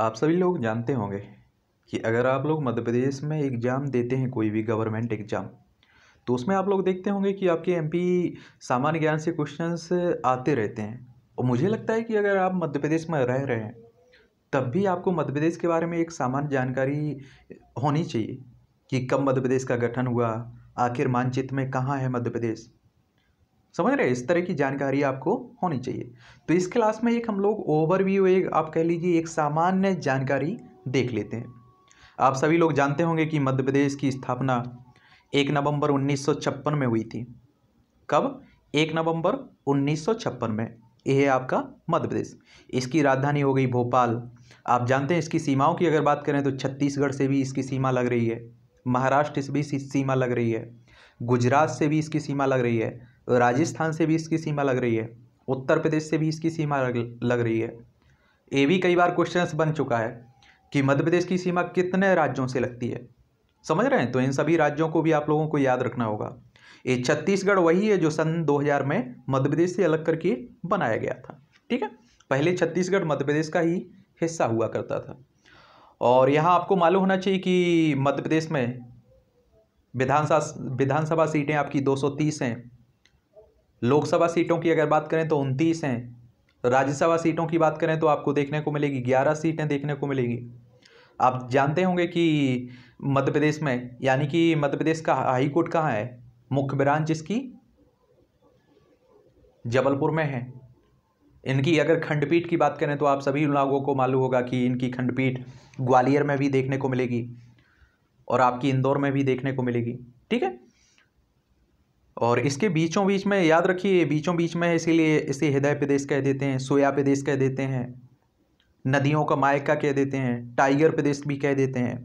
आप सभी लोग जानते होंगे कि अगर आप लोग मध्य प्रदेश में एग्ज़ाम देते हैं कोई भी गवर्नमेंट एग्ज़ाम तो उसमें आप लोग देखते होंगे कि आपके एमपी सामान्य ज्ञान से क्वेश्चंस आते रहते हैं और मुझे लगता है कि अगर आप मध्य प्रदेश में रह रहे हैं तब भी आपको मध्य प्रदेश के बारे में एक सामान्य जानकारी होनी चाहिए कि कब मध्य प्रदेश का गठन हुआ आखिर मानचित्र में कहाँ है मध्य प्रदेश समझ रहे इस तरह की जानकारी आपको होनी चाहिए तो इस क्लास में एक हम लोग ओवरव्यू एक आप कह लीजिए एक सामान्य जानकारी देख लेते हैं आप सभी लोग जानते होंगे कि मध्य प्रदेश की स्थापना एक नवंबर 1956 में हुई थी कब एक नवंबर 1956 में यह है आपका मध्य प्रदेश इसकी राजधानी हो गई भोपाल आप जानते हैं इसकी सीमाओं की अगर बात करें तो छत्तीसगढ़ से भी इसकी सीमा लग रही है महाराष्ट्र से भी सीमा लग रही है गुजरात से भी इसकी सीमा लग रही है तो राजस्थान से भी इसकी सीमा लग रही है उत्तर प्रदेश से भी इसकी सीमा लग रही है ये भी कई बार क्वेश्चन बन चुका है कि मध्य प्रदेश की सीमा कितने राज्यों से लगती है समझ रहे हैं तो इन सभी राज्यों को भी आप लोगों को याद रखना होगा ये छत्तीसगढ़ वही है जो सन 2000 में मध्य प्रदेश से अलग करके बनाया गया था ठीक है पहले छत्तीसगढ़ मध्य प्रदेश का ही हिस्सा हुआ करता था और यहाँ आपको मालूम होना चाहिए कि मध्य प्रदेश में विधानसभा विधानसभा सीटें आपकी 230 हैं लोकसभा सीटों की अगर बात करें तो उनतीस हैं राज्यसभा सीटों की बात करें तो आपको देखने को मिलेगी ग्यारह सीटें देखने को मिलेगी आप जानते होंगे कि मध्य प्रदेश में यानी कि मध्य प्रदेश का हाई कोर्ट कहाँ है मुख्य ब्रांच इसकी जबलपुर में है इनकी अगर खंडपीठ की बात करें तो आप सभी लोगों को मालूम होगा कि इनकी खंडपीठ ग्वालियर में भी देखने को मिलेगी और आपकी इंदौर में भी देखने को मिलेगी ठीक है और इसके बीचों बीच में याद रखिए बीचों बीच में इसीलिए इसे हृदय प्रदेश कह देते हैं सोया प्रदेश कह देते हैं नदियों का मायका कह देते हैं टाइगर प्रदेश भी कह देते हैं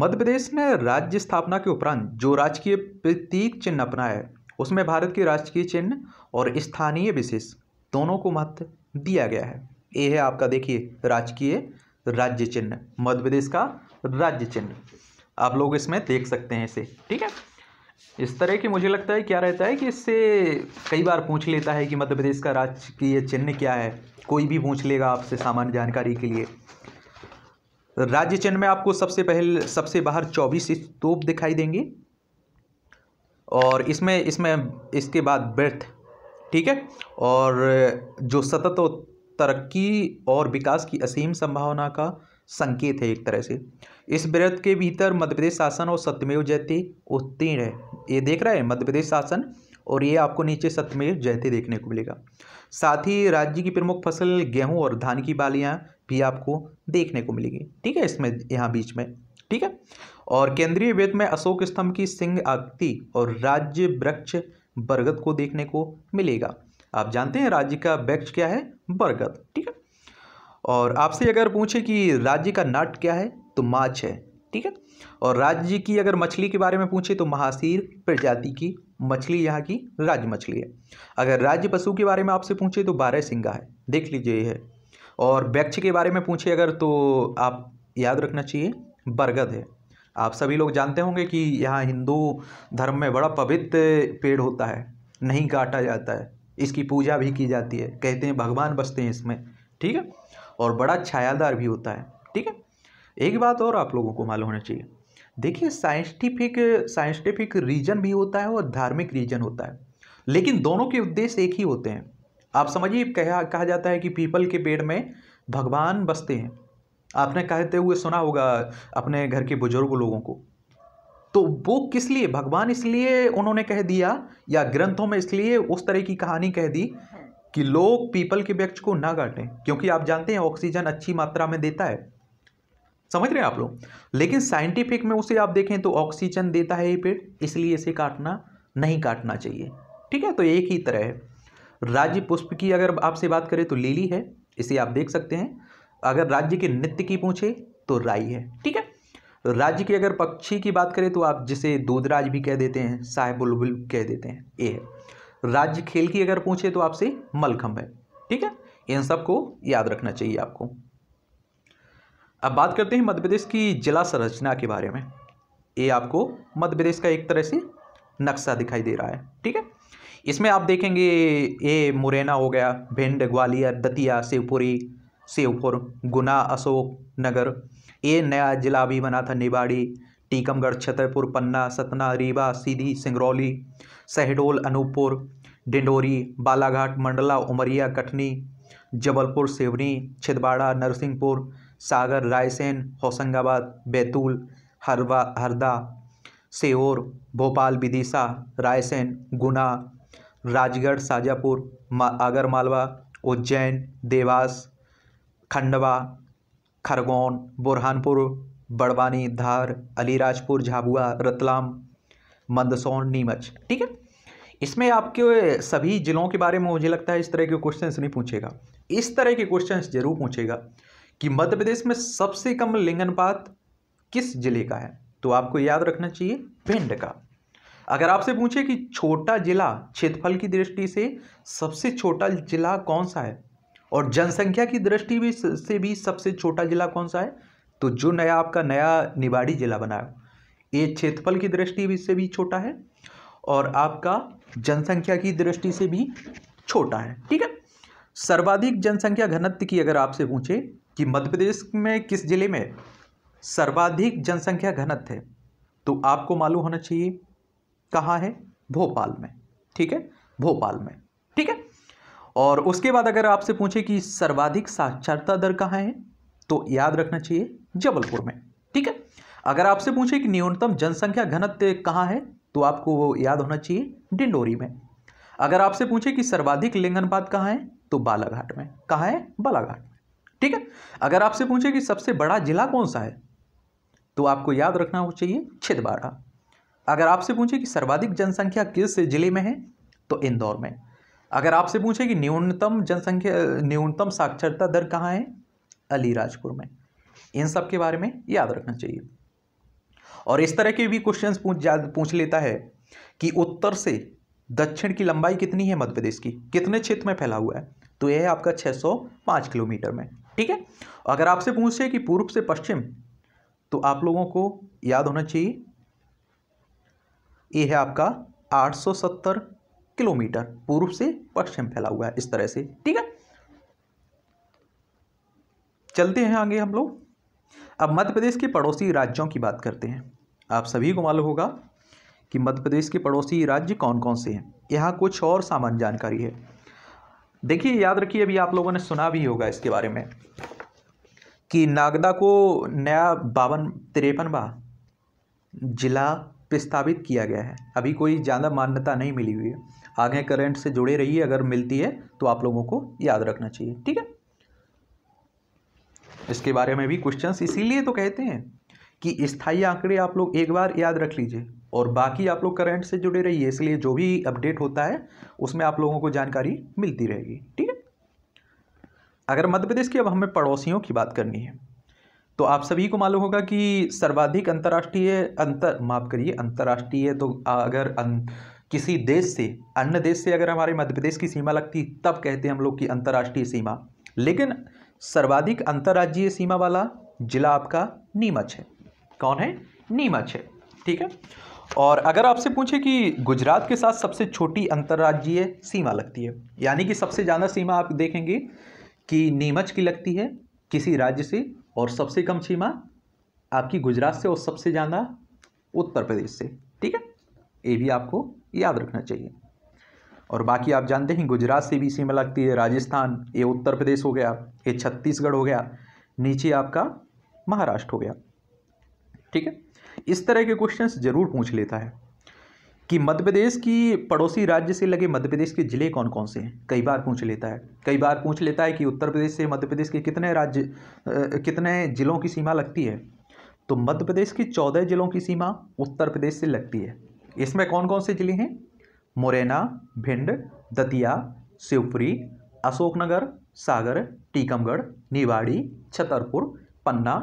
मध्य प्रदेश ने राज्य स्थापना के उपरांत जो राजकीय प्रतीक चिन्ह है उसमें भारत के राजकीय चिन्ह और स्थानीय विशेष दोनों को महत्व दिया गया है ये है आपका देखिए राजकीय राज्य चिन्ह मध्य प्रदेश का राज्य चिन्ह आप लोग इसमें देख सकते हैं इसे ठीक है इस तरह की मुझे लगता है क्या रहता है कि इससे कई बार पूछ लेता है कि मध्य प्रदेश का राजकीय चिन्ह क्या है कोई भी पूछ लेगा आपसे सामान्य जानकारी के लिए राज्य चिन्ह में आपको सबसे पहले सबसे बाहर चौबीस स्तूप दिखाई देंगे और इसमें इसमें इसके बाद बर्थ ठीक है और जो सतत और तरक्की और विकास की असीम संभावना का संकेत है एक तरह से इस व्रत के भीतर मध्य प्रदेश शासन और सत्यमेव जयते उत्तीर्ण है ये देख रहा है मध्य प्रदेश शासन और ये आपको नीचे सत्यमेव जयते देखने को मिलेगा साथ ही राज्य की प्रमुख फसल गेहूं और धान की बालियां भी आपको देखने को मिलेगी ठीक है इसमें यहाँ बीच में ठीक है और केंद्रीय वेद में अशोक स्तंभ की सिंह आकृति और राज्य वृक्ष बरगद को देखने को मिलेगा आप जानते हैं राज्य का वृक्ष क्या है बरगद ठीक है और आपसे अगर पूछे कि राज्य का नट क्या है तो माछ है ठीक है और राज्य की अगर मछली के बारे में पूछे तो महासीर प्रजाति की मछली यहाँ की राज्य मछली है अगर राज्य पशु के बारे में आपसे पूछे तो बारह सिंगा है देख लीजिए यह और वृक्ष के बारे में पूछे अगर तो आप याद रखना चाहिए बरगद है आप सभी लोग जानते होंगे कि यहाँ हिंदू धर्म में बड़ा पवित्र पेड़ होता है नहीं काटा जाता है इसकी पूजा भी की जाती है कहते हैं भगवान बसते हैं इसमें ठीक है और बड़ा छायादार भी होता है ठीक है एक बात और आप लोगों को मालूम होना चाहिए देखिए साइंटिफिक साइंटिफिक रीजन भी होता है और धार्मिक रीजन होता है लेकिन दोनों के उद्देश्य एक ही होते हैं आप समझिए कहा कहा जाता है कि पीपल के पेड़ में भगवान बसते हैं आपने कहते हुए सुना होगा अपने घर के बुजुर्ग लोगों को तो वो किस लिए भगवान इसलिए उन्होंने कह दिया या ग्रंथों में इसलिए उस तरह की कहानी कह दी कि लोग पीपल के वृक्ष को ना काटें क्योंकि आप जानते हैं ऑक्सीजन अच्छी मात्रा में देता है समझ रहे हैं आप लोग लेकिन साइंटिफिक में उसे आप देखें तो ऑक्सीजन देता है ये पेड़ इसलिए इसे काटना नहीं काटना चाहिए ठीक है तो एक ही तरह है राज्य पुष्प की अगर आपसे बात करें तो लीली है इसे आप देख सकते हैं अगर राज्य के नृत्य की पूछे तो राई है ठीक है राज्य की अगर पक्षी की बात करें तो आप जिसे दूधराज भी कह देते हैं साय बुलबुल कह देते हैं ये है राज्य खेल की अगर पूछे तो आपसे मलखम है ठीक है इन सब को याद रखना चाहिए आपको अब बात करते हैं मध्य प्रदेश की जिला संरचना के बारे में ये आपको मध्य प्रदेश का एक तरह से नक्शा दिखाई दे रहा है ठीक है इसमें आप देखेंगे ये मुरैना हो गया भिंड ग्वालियर दतिया शिवपुरी शिवपुर गुना अशोक नगर ये नया जिला भी बना था निवाड़ी टीकमगढ़ छतरपुर पन्ना सतना रीवा सीधी सिंगरौली शहडोल अनूपपुर डिंडोरी बालाघाट मंडला उमरिया कटनी जबलपुर सिवनी छिदवाड़ा नरसिंहपुर सागर रायसेन होशंगाबाद बैतूल हरवा हरदा सेवर भोपाल विदिशा रायसेन गुना राजगढ़ शाजापुर आगरमालवा उज्जैन देवास खंडवा खरगोन बुरहानपुर बड़वानी धार अलीराजपुर झाबुआ रतलाम मंदसौर नीमच ठीक है इसमें आपके सभी ज़िलों के बारे में मुझे लगता है इस तरह के क्वेश्चंस नहीं पूछेगा इस तरह के क्वेश्चंस जरूर पूछेगा कि मध्य प्रदेश में सबसे कम लिंगनपात किस जिले का है तो आपको याद रखना चाहिए भिंड का अगर आपसे पूछे कि छोटा जिला क्षेत्रफल की दृष्टि से सबसे छोटा जिला कौन सा है और जनसंख्या की दृष्टि भी से भी सबसे छोटा जिला कौन सा है तो जो नया आपका नया निवाड़ी जिला बना है ये क्षेत्रफल की दृष्टि से भी छोटा है और आपका जनसंख्या की दृष्टि से भी छोटा है ठीक है सर्वाधिक जनसंख्या घनत्व की अगर आपसे पूछे कि मध्य प्रदेश में किस जिले में सर्वाधिक जनसंख्या घनत्व है तो आपको मालूम होना चाहिए कहाँ है भोपाल में ठीक है भोपाल में ठीक है और उसके बाद अगर आपसे पूछे कि सर्वाधिक साक्षरता दर कहाँ है तो याद रखना चाहिए जबलपुर में ठीक है अगर आपसे पूछे कि न्यूनतम जनसंख्या घनत्व कहाँ है तो आपको वो याद होना चाहिए डिंडोरी में अगर आपसे पूछे कि सर्वाधिक लिंगनपात कहाँ है तो बालाघाट में कहाँ है बालाघाट में ठीक है अगर आपसे पूछे कि सबसे बड़ा जिला कौन सा है तो आपको याद रखना चाहिए छिदवाड़ा अगर आपसे पूछे कि सर्वाधिक जनसंख्या किस जिले में है तो इंदौर में अगर आपसे पूछे कि न्यूनतम जनसंख्या न्यूनतम साक्षरता दर कहाँ है अलीराजपुर में इन सब के बारे में याद रखना चाहिए और इस तरह के भी क्वेश्चंस पूछ पूछ लेता है कि उत्तर से दक्षिण की लंबाई कितनी है मध्य प्रदेश की कितने क्षेत्र में फैला हुआ है तो यह है आपका 605 किलोमीटर में ठीक है अगर आपसे पूछे कि पूर्व से पश्चिम तो आप लोगों को याद होना चाहिए यह है आपका 870 किलोमीटर पूर्व से पश्चिम फैला हुआ है इस तरह से ठीक है चलते हैं आगे हम लोग अब मध्य प्रदेश के पड़ोसी राज्यों की बात करते हैं आप सभी को मालूम होगा कि मध्य प्रदेश के पड़ोसी राज्य कौन कौन से हैं यहाँ कुछ और सामान्य जानकारी है देखिए याद रखिए अभी आप लोगों ने सुना भी होगा इसके बारे में कि नागदा को नया बावन तिरपनवा जिला प्रस्तावित किया गया है अभी कोई ज़्यादा मान्यता नहीं मिली हुई है आगे करंट से जुड़े रहिए अगर मिलती है तो आप लोगों को याद रखना चाहिए ठीक है इसके बारे में भी क्वेश्चंस इसीलिए तो कहते हैं कि स्थायी आंकड़े आप लोग एक बार याद रख लीजिए और बाकी आप लोग करंट से जुड़े रहिए इसलिए जो भी अपडेट होता है उसमें आप लोगों को जानकारी मिलती रहेगी ठीक है अगर मध्य प्रदेश की अब हमें पड़ोसियों की बात करनी है तो आप सभी को मालूम होगा कि सर्वाधिक अंतर्राष्ट्रीय अंतर माफ करिए अंतर्राष्ट्रीय तो अगर अं, किसी देश से अन्य देश से अगर हमारे मध्य प्रदेश की सीमा लगती तब कहते हैं हम लोग की अंतर्राष्ट्रीय सीमा लेकिन सर्वाधिक अंतर्राज्यीय सीमा वाला जिला आपका नीमच है कौन है नीमच है ठीक है और अगर आपसे पूछे कि गुजरात के साथ सबसे छोटी अंतर्राज्यीय सीमा लगती है यानी कि सबसे ज़्यादा सीमा आप देखेंगे कि नीमच की लगती है किसी राज्य से और सबसे कम सीमा आपकी गुजरात से और सबसे ज़्यादा उत्तर प्रदेश से ठीक है ये भी आपको याद रखना चाहिए और बाकी आप जानते हैं गुजरात से भी सीमा लगती है राजस्थान ये उत्तर प्रदेश हो गया ये छत्तीसगढ़ हो गया नीचे आपका महाराष्ट्र हो गया ठीक है इस तरह के क्वेश्चंस जरूर पूछ लेता है कि मध्य प्रदेश की पड़ोसी राज्य से लगे मध्य प्रदेश के ज़िले कौन कौन से हैं कई बार पूछ लेता है कई बार पूछ लेता है कि उत्तर प्रदेश से मध्य प्रदेश के कितने राज्य कितने ज़िलों की सीमा लगती है तो मध्य प्रदेश के चौदह ज़िलों की सीमा उत्तर प्रदेश से लगती है इसमें कौन कौन से ज़िले हैं मुरैना भिंड दतिया शिवपुरी अशोकनगर सागर टीकमगढ़ निवाड़ी छतरपुर पन्ना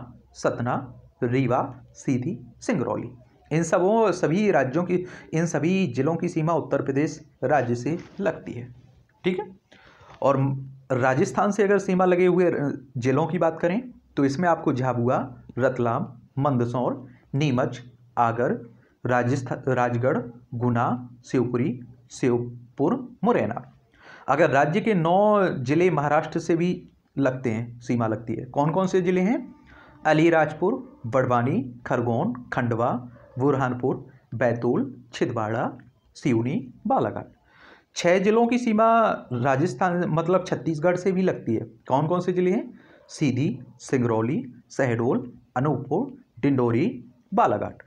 सतना रीवा सीधी सिंगरौली इन सबों सभी राज्यों की इन सभी जिलों की सीमा उत्तर प्रदेश राज्य से लगती है ठीक है और राजस्थान से अगर सीमा लगे हुए जिलों की बात करें तो इसमें आपको झाबुआ रतलाम मंदसौर नीमच आगर राजस्थान राजगढ़ गुना शिवपुरी शिवपुर मुरैना अगर राज्य के नौ जिले महाराष्ट्र से भी लगते हैं सीमा लगती है कौन कौन से जिले हैं अलीराजपुर बड़वानी खरगोन खंडवा बुरहानपुर बैतूल छिदवाड़ा सिवनी बालाघाट छः जिलों की सीमा राजस्थान मतलब छत्तीसगढ़ से भी लगती है कौन कौन से जिले हैं सीधी सिंगरौली शहडोल अनूपपुर डिंडोरी बालाघाट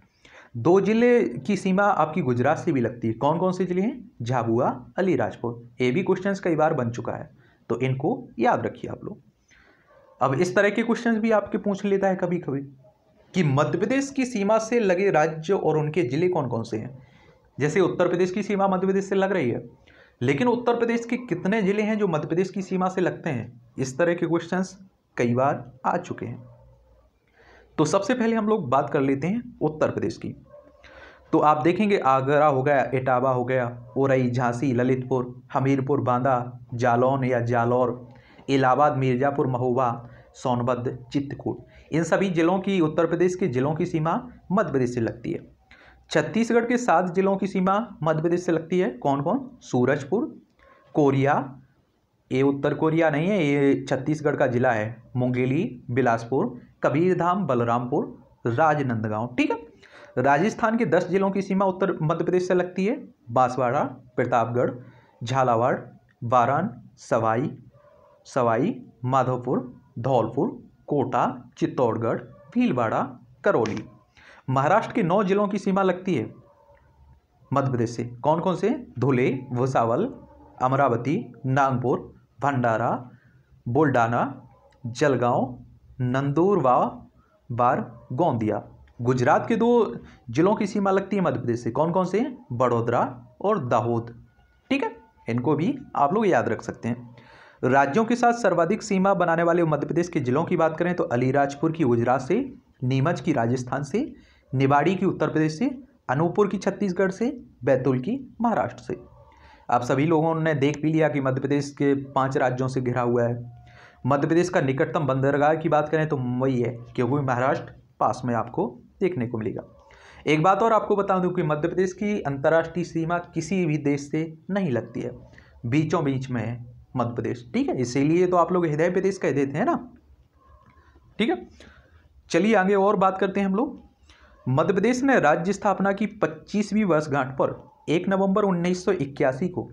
दो जिले की सीमा आपकी गुजरात से भी लगती है कौन कौन से जिले हैं झाबुआ अलीराजपुर ये भी क्वेश्चन कई बार बन चुका है तो इनको याद रखिए आप लोग अब इस तरह के क्वेश्चन भी आपके पूछ लेता है कभी कभी कि मध्य प्रदेश की सीमा से लगे राज्य और उनके जिले कौन कौन से हैं जैसे उत्तर प्रदेश की सीमा मध्य प्रदेश से लग रही है लेकिन उत्तर प्रदेश के कितने जिले हैं जो मध्य प्रदेश की सीमा से लगते हैं इस तरह के क्वेश्चंस कई बार आ चुके हैं तो सबसे पहले हम लोग बात कर लेते हैं उत्तर प्रदेश की तो आप देखेंगे आगरा हो गया इटावा हो गया ओरई झांसी ललितपुर हमीरपुर बांदा जालौन या जालौर इलाहाबाद मिर्ज़ापुर महोबा सोनभद्र चित्रकूट इन सभी ज़िलों की उत्तर प्रदेश के ज़िलों की सीमा मध्य प्रदेश से लगती है छत्तीसगढ़ के सात ज़िलों की सीमा मध्य प्रदेश से लगती है कौन कौन सूरजपुर कोरिया ये उत्तर कोरिया नहीं है ये छत्तीसगढ़ का ज़िला है मुंगेली बिलासपुर कबीरधाम बलरामपुर राजनंदगांव ठीक है राजस्थान के दस जिलों की सीमा उत्तर मध्य प्रदेश से लगती है बांसवाड़ा प्रतापगढ़ झालावाड़ बारान सवाई सवाई माधोपुर धौलपुर कोटा चित्तौड़गढ़ भीलवाड़ा करौली महाराष्ट्र के नौ जिलों की सीमा लगती है मध्य प्रदेश से कौन कौन से धुले भुसावल अमरावती नागपुर भंडारा बुल्डाना जलगांव नंदौर व बार गोंदिया गुजरात के दो जिलों की सीमा लगती है मध्य प्रदेश से कौन कौन से बड़ोदरा और दाहोद ठीक है इनको भी आप लोग याद रख सकते हैं राज्यों के साथ सर्वाधिक सीमा बनाने वाले मध्य प्रदेश के जिलों की बात करें तो अलीराजपुर की गुजरात से नीमच की राजस्थान से निवाड़ी की उत्तर प्रदेश से अनूपपुर की छत्तीसगढ़ से बैतूल की महाराष्ट्र से आप सभी लोगों ने देख भी लिया कि मध्य प्रदेश के पांच राज्यों से घिरा हुआ है मध्य प्रदेश का निकटतम बंदरगाह की बात करें तो मुंबई है क्योंकि महाराष्ट्र पास में आपको देखने को मिलेगा एक बात और आपको बता दूं कि मध्य प्रदेश की अंतर्राष्ट्रीय सीमा किसी भी देश से नहीं लगती है बीचों बीच में है मध्य प्रदेश ठीक है इसीलिए तो आप लोग हृदय प्रदेश कह देते हैं ना ठीक है चलिए आगे और बात करते हैं हम लोग मध्य प्रदेश ने राज्य स्थापना की पच्चीसवीं वर्षगांठ पर एक नवंबर उन्नीस को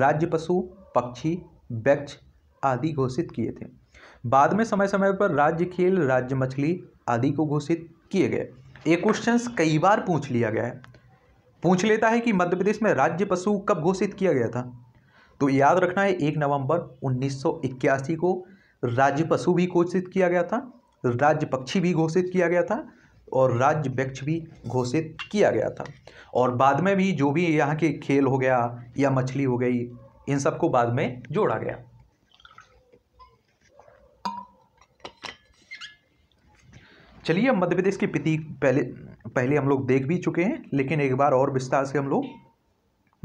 राज्य पशु पक्षी वृक्ष आदि घोषित किए थे बाद में समय समय पर राज्य खेल राज्य मछली आदि को घोषित किए गए ये क्वेश्चन कई बार पूछ लिया गया है पूछ लेता है कि मध्य प्रदेश में राज्य पशु कब घोषित किया गया था तो याद रखना है एक नवंबर 1981 को राज्य पशु भी घोषित किया गया था राज्य पक्षी भी घोषित किया गया था और राज्य वृक्ष भी घोषित किया गया था और बाद में भी जो भी यहाँ के खेल हो गया या मछली हो गई इन सबको बाद में जोड़ा गया चलिए अब मध्य प्रदेश की पिति पहले पहले हम लोग देख भी चुके हैं लेकिन एक बार और विस्तार से हम लोग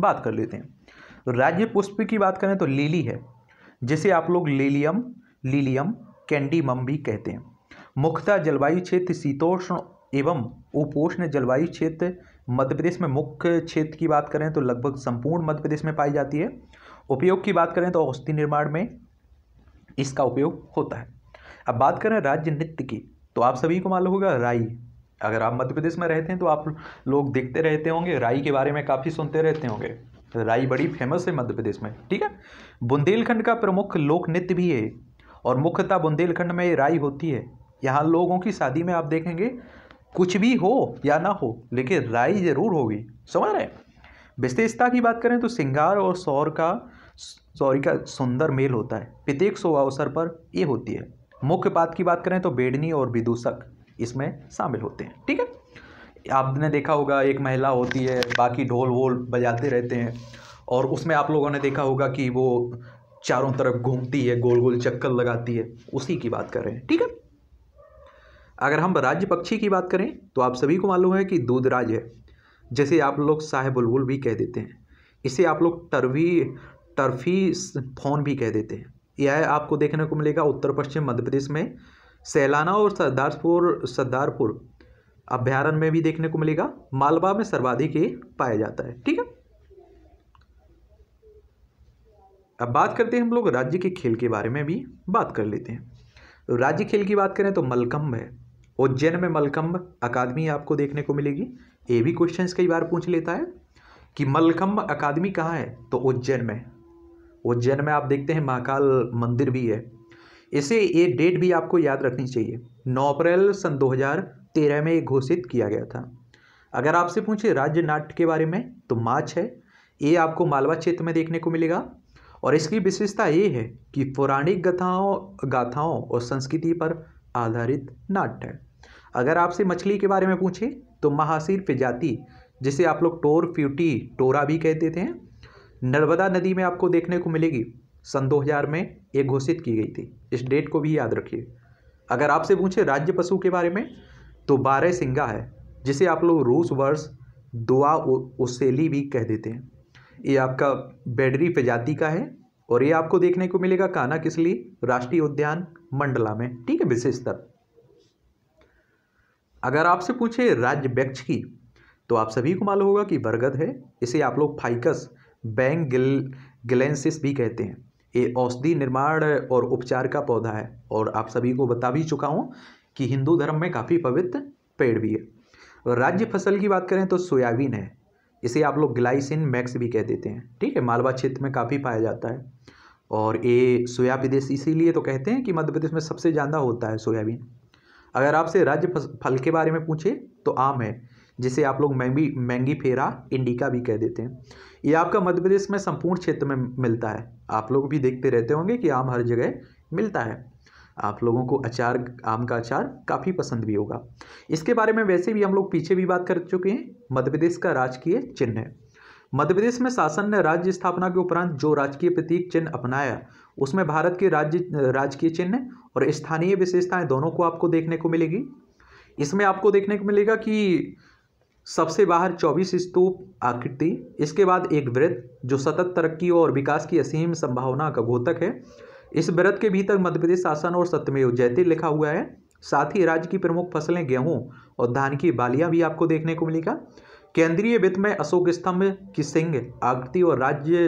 बात कर लेते हैं राज्य पुष्प की बात करें तो लीली है जिसे आप लोग लीलियम लीलियम कैंडीमम भी कहते हैं मुख्यतः जलवायु क्षेत्र शीतोष्ण एवं उपोष्ण जलवायु क्षेत्र मध्य प्रदेश में मुख्य क्षेत्र की बात करें तो लगभग संपूर्ण मध्य प्रदेश में पाई जाती है उपयोग की बात करें तो औषधि निर्माण में इसका उपयोग होता है अब बात करें राज्य नृत्य की तो आप सभी को मालूम होगा राई अगर आप मध्य प्रदेश में रहते हैं तो आप लोग देखते रहते होंगे राई के बारे में काफ़ी सुनते रहते होंगे राई बड़ी फेमस है मध्य प्रदेश में ठीक है बुंदेलखंड का प्रमुख लोक नृत्य भी है और मुख्यतः बुंदेलखंड में राई होती है यहाँ लोगों की शादी में आप देखेंगे कुछ भी हो या ना हो लेकिन राई जरूर होगी समझ रहे विशेषता की बात करें तो श्रृंगार और सौर का सौरी का सुंदर मेल होता है प्रत्येक शुभ अवसर पर ये होती है मुख्य पात की बात करें तो बेडनी और विदूषक इसमें शामिल होते हैं ठीक है आपने देखा होगा एक महिला होती है बाकी ढोल वोल बजाते रहते हैं और उसमें आप लोगों ने देखा होगा कि वो चारों तरफ घूमती है गोल गोल चक्कर लगाती है उसी की बात कर रहे हैं ठीक है अगर हम राज्य पक्षी की बात करें तो आप सभी को मालूम है कि दूधराज है जैसे आप लोग साहेब बुलबुल भी कह देते हैं इसे आप लोग टर्वी टर्फी फोन भी कह देते हैं यह आपको देखने को मिलेगा उत्तर पश्चिम मध्य प्रदेश में सैलाना और सरदारपुर सरदारपुर अभ्यारण में भी देखने को मिलेगा मालवा में सर्वाधिक ये पाया जाता है ठीक है अब बात करते हैं हम लोग राज्य के खेल के बारे में भी बात कर लेते हैं राज्य खेल की बात करें तो मलकम्ब है उज्जैन में मलकम्ब अकादमी आपको देखने को मिलेगी ये भी क्वेश्चन कई बार पूछ लेता है कि मलकम्ब अकादमी कहाँ है तो उज्जैन में उज्जैन में आप देखते हैं महाकाल मंदिर भी है इसे ये डेट भी आपको याद रखनी चाहिए 9 अप्रैल सन 2013 में ये घोषित किया गया था अगर आपसे पूछे राज्य नाट्य के बारे में तो माछ है ये आपको मालवा क्षेत्र में देखने को मिलेगा और इसकी विशेषता ये है कि पौराणिक गथाओं गाथाओं और संस्कृति पर आधारित नाट्य है अगर आपसे मछली के बारे में पूछे तो महाशीर प्रजाति जिसे आप लोग टोर फ्यूटी टोरा भी कहते थे नर्मदा नदी में आपको देखने को मिलेगी सन 2000 में ये घोषित की गई थी इस डेट को भी याद रखिए अगर आपसे पूछे राज्य पशु के बारे में तो बारह सिंगा है जिसे आप लोग रूस वर्ष दुआ ओसेली भी कह देते हैं ये आपका बेडरी प्रजाति का है और ये आपको देखने को मिलेगा काना किसली राष्ट्रीय उद्यान मंडला में ठीक है विशेषतर अगर आपसे पूछे राज्य वृक्ष की तो आप सभी को मालूम होगा कि बरगद है इसे आप लोग फाइकस बैंग गिल गिलेंसिस भी कहते हैं ये औषधि निर्माण और उपचार का पौधा है और आप सभी को बता भी चुका हूँ कि हिंदू धर्म में काफ़ी पवित्र पेड़ भी है राज्य फसल की बात करें तो सोयाबीन है इसे आप लोग ग्लाइसिन मैक्स भी कह देते हैं ठीक है मालवा क्षेत्र में काफ़ी पाया जाता है और ये सोया विदेश इसीलिए तो कहते हैं कि मध्य प्रदेश में सबसे ज़्यादा होता है सोयाबीन अगर आपसे राज्य फल के बारे में पूछे तो आम है जिसे आप लोग मैंगी मैंगी फेरा इंडिका भी कह देते हैं ये आपका मध्य प्रदेश में संपूर्ण क्षेत्र में मिलता है आप लोग भी देखते रहते होंगे कि आम हर जगह मिलता है आप लोगों को अचार आम का अचार काफ़ी पसंद भी होगा इसके बारे में वैसे भी हम लोग पीछे भी बात कर चुके हैं मध्य प्रदेश का राजकीय चिन्ह है मध्य प्रदेश में शासन ने राज्य स्थापना के उपरांत जो राजकीय प्रतीक चिन्ह अपनाया उसमें भारत के राज्य राजकीय चिन्ह और स्थानीय विशेषताएं दोनों को आपको देखने को मिलेगी इसमें आपको देखने को मिलेगा कि सबसे बाहर 24 स्तूप आकृति इसके बाद एक व्रत जो सतत तरक्की और विकास की असीम संभावना का घोतक है इस व्रत के भीतर मध्य प्रदेश शासन और सत्यमेव जयते लिखा हुआ है साथ ही राज्य की प्रमुख फसलें गेहूं और धान की बालियां भी आपको देखने को मिलेगा केंद्रीय वित्त में अशोक स्तंभ की सिंह आकृति और राज्य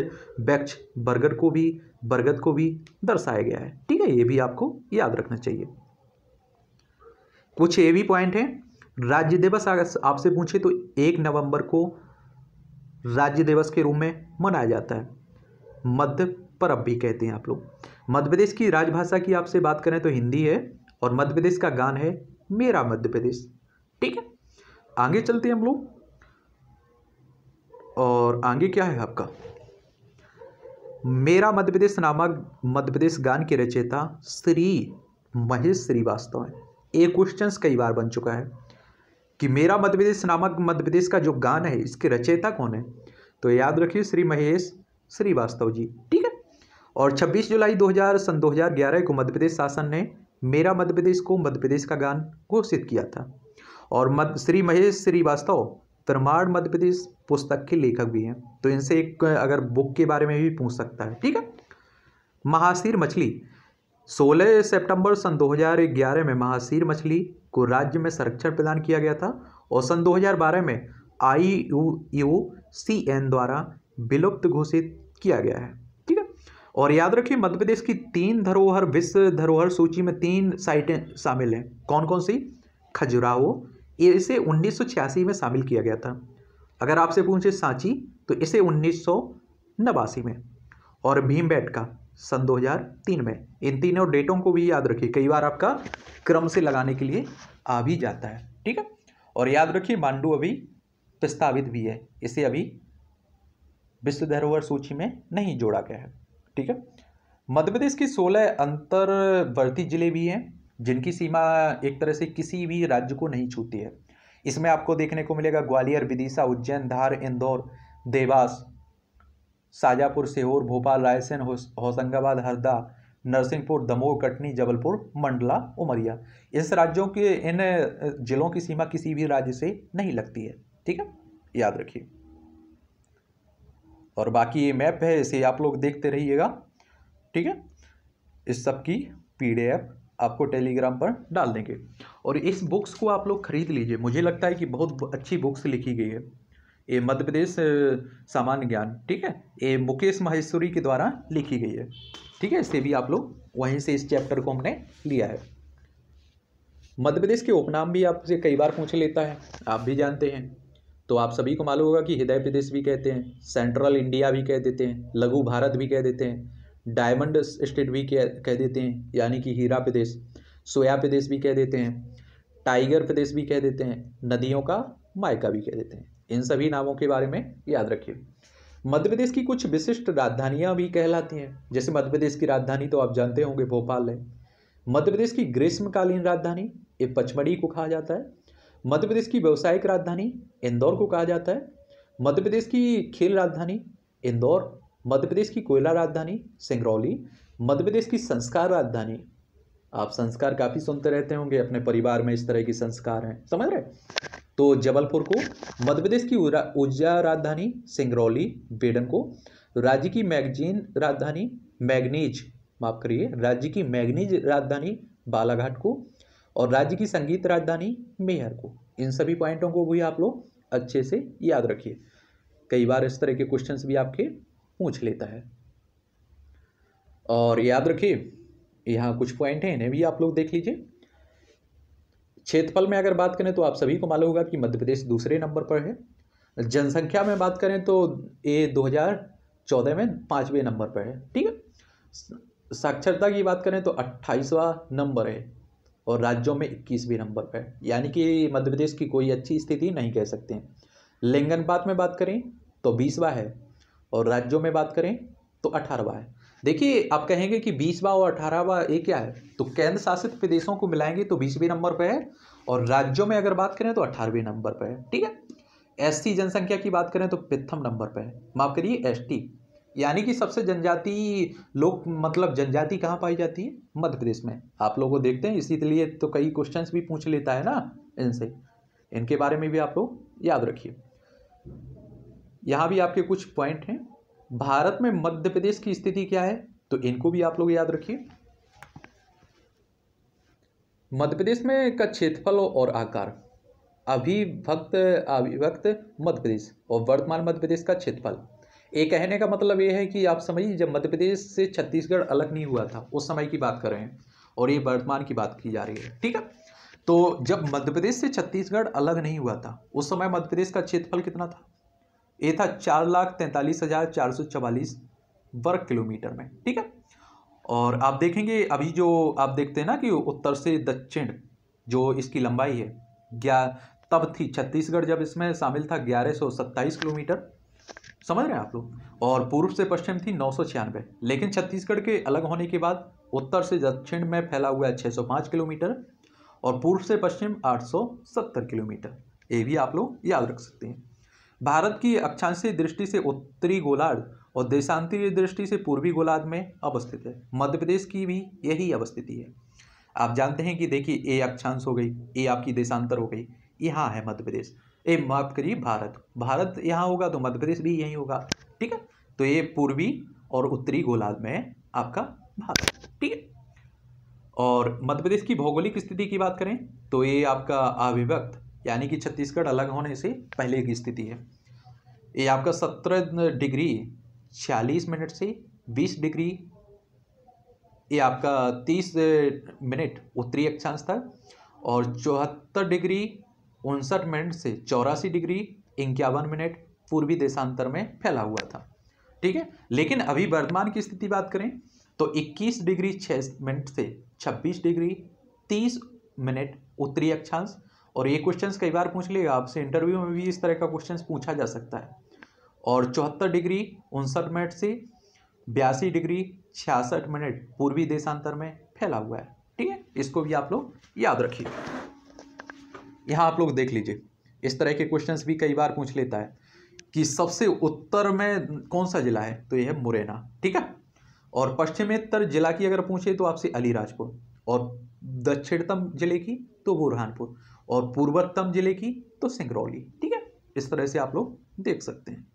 वृक्ष बरगद को भी बरगद को भी दर्शाया गया है ठीक है ये भी आपको याद रखना चाहिए कुछ ये भी पॉइंट हैं राज्य दिवस आपसे पूछे तो एक नवंबर को राज्य दिवस के रूप में मनाया जाता है मध्य परब भी कहते हैं आप लोग मध्य प्रदेश की राजभाषा की आपसे बात करें तो हिंदी है और मध्य प्रदेश का गान है मेरा मध्य प्रदेश ठीक है आगे चलते हैं हम लोग और आगे क्या है आपका मेरा मध्य प्रदेश नामक मध्य प्रदेश गान के रचयिता श्री महेश श्रीवास्तव है ये क्वेश्चन कई बार बन चुका है कि मेरा मध्य प्रदेश नामक मध्य प्रदेश का जो गान है इसके रचयिता कौन है तो याद रखिए श्री महेश श्रीवास्तव जी ठीक है और 26 जुलाई 2000 सन 2011 को मध्य प्रदेश शासन ने मेरा मध्य प्रदेश को मध्य प्रदेश का गान घोषित किया था और मध श्री महेश श्रीवास्तव प्रमाण मध्य प्रदेश पुस्तक के लेखक भी हैं तो इनसे एक अगर बुक के बारे में भी पूछ सकता है ठीक है महाशीर मछली 16 सितंबर सन 2011 में महाशीर मछली को राज्य में संरक्षण प्रदान किया गया था और सन 2012 में I U U C N द्वारा विलुप्त घोषित किया गया है ठीक है और याद रखिए मध्य प्रदेश की तीन धरोहर विश्व धरोहर सूची में तीन साइटें शामिल हैं कौन कौन सी खजुराहो इसे उन्नीस में शामिल किया गया था अगर आपसे पूछे सांची तो इसे उन्नीस में और भीम का सन 2003 में इन तीनों डेटों को भी याद रखिए कई बार आपका क्रम से लगाने के लिए आ भी जाता है ठीक है और याद रखिए मांडू अभी प्रस्तावित भी है इसे अभी विश्व धरोहर सूची में नहीं जोड़ा गया है ठीक है मध्य प्रदेश की 16 अंतर्वर्ती जिले भी हैं जिनकी सीमा एक तरह से किसी भी राज्य को नहीं छूती है इसमें आपको देखने को मिलेगा ग्वालियर विदिशा उज्जैन धार इंदौर देवास शाजापुर सीहोर भोपाल रायसेन होशंगाबाद हरदा नरसिंहपुर दमोह कटनी जबलपुर मंडला उमरिया इस राज्यों के इन जिलों की सीमा किसी भी राज्य से नहीं लगती है ठीक है याद रखिए और बाकी ये मैप है इसे आप लोग देखते रहिएगा ठीक है इस सब की पीडीएफ आपको टेलीग्राम पर डाल देंगे और इस बुक्स को आप लोग खरीद लीजिए मुझे लगता है कि बहुत अच्छी बुक्स लिखी गई है ये मध्य प्रदेश सामान्य ज्ञान ठीक है ये मुकेश माहेश्वरी के द्वारा लिखी गई है ठीक है इससे भी आप लोग वहीं से इस चैप्टर को हमने लिया है मध्य प्रदेश के उपनाम भी आपसे कई बार पूछ लेता है आप भी जानते हैं तो आप सभी को मालूम होगा कि हृदय प्रदेश भी कहते हैं सेंट्रल इंडिया भी कह देते हैं लघु भारत भी कह देते हैं डायमंड स्टेट भी कह कह देते हैं यानी कि हीरा प्रदेश सोया प्रदेश भी कह देते हैं टाइगर प्रदेश भी कह देते हैं नदियों का मायका भी कह देते हैं इन सभी नामों के बारे में याद रखिए मध्य प्रदेश की कुछ विशिष्ट राजधानियां भी कहलाती हैं जैसे मध्य प्रदेश की राजधानी तो आप जानते होंगे भोपाल है मध्य प्रदेश की ग्रीष्मकालीन राजधानी ये पचमढ़ी को कहा जाता है मध्य प्रदेश की व्यवसायिक राजधानी इंदौर को कहा जाता है मध्य प्रदेश की खेल राजधानी इंदौर मध्य प्रदेश की कोयला राजधानी सिंगरौली मध्य प्रदेश की संस्कार राजधानी आप संस्कार काफ़ी सुनते रहते होंगे अपने परिवार में इस तरह की संस्कार हैं समझ रहे तो जबलपुर को मध्य प्रदेश की ऊर्जा राजधानी सिंगरौली बेडन को राज्य की मैगजीन राजधानी मैगनीज माफ करिए राज्य की मैगनीज राजधानी बालाघाट को और राज्य की संगीत राजधानी मेयर को इन सभी पॉइंटों को भी आप लोग अच्छे से याद रखिए कई बार इस तरह के क्वेश्चंस भी आपके पूछ लेता है और याद रखिए यहाँ कुछ पॉइंट हैं इन्हें भी आप लोग देख लीजिए क्षेत्रफल में अगर बात करें तो आप सभी को मालूम होगा कि मध्य प्रदेश दूसरे नंबर पर है जनसंख्या में बात करें तो ये 2014 में पाँचवें नंबर पर है ठीक है साक्षरता की बात करें तो अट्ठाईसवा नंबर है और राज्यों में इक्कीसवें नंबर पर है यानी कि मध्य प्रदेश की कोई अच्छी स्थिति नहीं कह सकते हैं लिंगनपात में बात करें तो बीसवा है और राज्यों में बात करें तो अठारहवा है देखिए आप कहेंगे कि बीसवा और अठारहवा ये क्या है तो केंद्र शासित प्रदेशों को मिलाएंगे तो बीसवें नंबर पर है और राज्यों में अगर बात करें तो अठारहवें नंबर पर है ठीक है एस जनसंख्या की बात करें तो प्रथम नंबर पर है माफ करिए एस यानी कि सबसे जनजाति लोग मतलब जनजाति कहाँ पाई जाती है मध्य प्रदेश में आप लोगों को देखते हैं इसीलिए तो कई क्वेश्चंस भी पूछ लेता है ना इनसे इनके बारे में भी आप लोग याद रखिए यहाँ भी आपके कुछ पॉइंट हैं भारत में मध्य प्रदेश की स्थिति क्या है तो इनको भी आप लोग याद रखिए मध्य प्रदेश में का क्षेत्रफल और आकार अभिभक्त अभिभक्त मध्य प्रदेश और वर्तमान मध्य प्रदेश का क्षेत्रफल ये कहने का मतलब ये है कि आप समझिए जब मध्य प्रदेश से छत्तीसगढ़ अलग नहीं हुआ था उस समय की बात कर रहे हैं और ये वर्तमान की बात की जा रही है ठीक है तो जब मध्य प्रदेश से छत्तीसगढ़ अलग नहीं हुआ था उस समय मध्य प्रदेश का क्षेत्रफल कितना था ये था चार लाख तैंतालीस हज़ार चार सौ चवालीस वर्ग किलोमीटर में ठीक है और आप देखेंगे अभी जो आप देखते हैं ना कि उत्तर से दक्षिण जो इसकी लंबाई है ग्यारह तब थी छत्तीसगढ़ जब इसमें शामिल था ग्यारह सौ सत्ताईस किलोमीटर समझ रहे हैं आप लोग और पूर्व से पश्चिम थी नौ सौ छियानवे लेकिन छत्तीसगढ़ के अलग होने के बाद उत्तर से दक्षिण में फैला हुआ है छः सौ पाँच किलोमीटर और पूर्व से पश्चिम आठ सौ सत्तर किलोमीटर ये भी आप लोग याद रख सकते हैं भारत की अक्षांशीय दृष्टि से उत्तरी गोलार्ध और देशांतरीय दृष्टि से पूर्वी गोलार्ध में अवस्थित है मध्य प्रदेश की भी यही अवस्थिति है आप जानते हैं कि देखिए ए अक्षांश हो गई ए आपकी देशांतर हो गई यहाँ है मध्य प्रदेश ए माफ करिए भारत भारत यहाँ होगा तो मध्य प्रदेश भी यही होगा ठीक है तो ये पूर्वी और उत्तरी गोलार्ध में है आपका भारत ठीक है और मध्य प्रदेश की भौगोलिक स्थिति की बात करें तो ये आपका अविभक्त यानी कि छत्तीसगढ़ अलग होने से पहले की स्थिति है ये आपका सत्रह डिग्री छियालीस मिनट से बीस डिग्री ये आपका तीस मिनट उत्तरी अक्षांश था और चौहत्तर डिग्री उनसठ मिनट से चौरासी डिग्री इक्यावन मिनट पूर्वी देशांतर में फैला हुआ था ठीक है लेकिन अभी वर्तमान की स्थिति बात करें तो 21 डिग्री 6 मिनट से 26 डिग्री 30 मिनट उत्तरी अक्षांश और ये क्वेश्चंस कई बार पूछ लिएगा आपसे इंटरव्यू में भी इस तरह का क्वेश्चंस पूछा जा सकता है और चौहत्तर डिग्री उनसठ मिनट से बयासी डिग्री छियासठ मिनट पूर्वी देशांतर में फैला हुआ है ठीक है इसको भी आप लोग याद रखिए यहाँ आप लोग देख लीजिए इस तरह के क्वेश्चन भी कई बार पूछ लेता है कि सबसे उत्तर में कौन सा जिला है तो यह है मुरैना ठीक है और पश्चिमेतर जिला की अगर पूछे तो आपसे अलीराजपुर और दक्षिणतम जिले की तो बुरहानपुर और पूर्वोत्तम जिले की तो सिंगरौली ठीक है इस तरह से आप लोग देख सकते हैं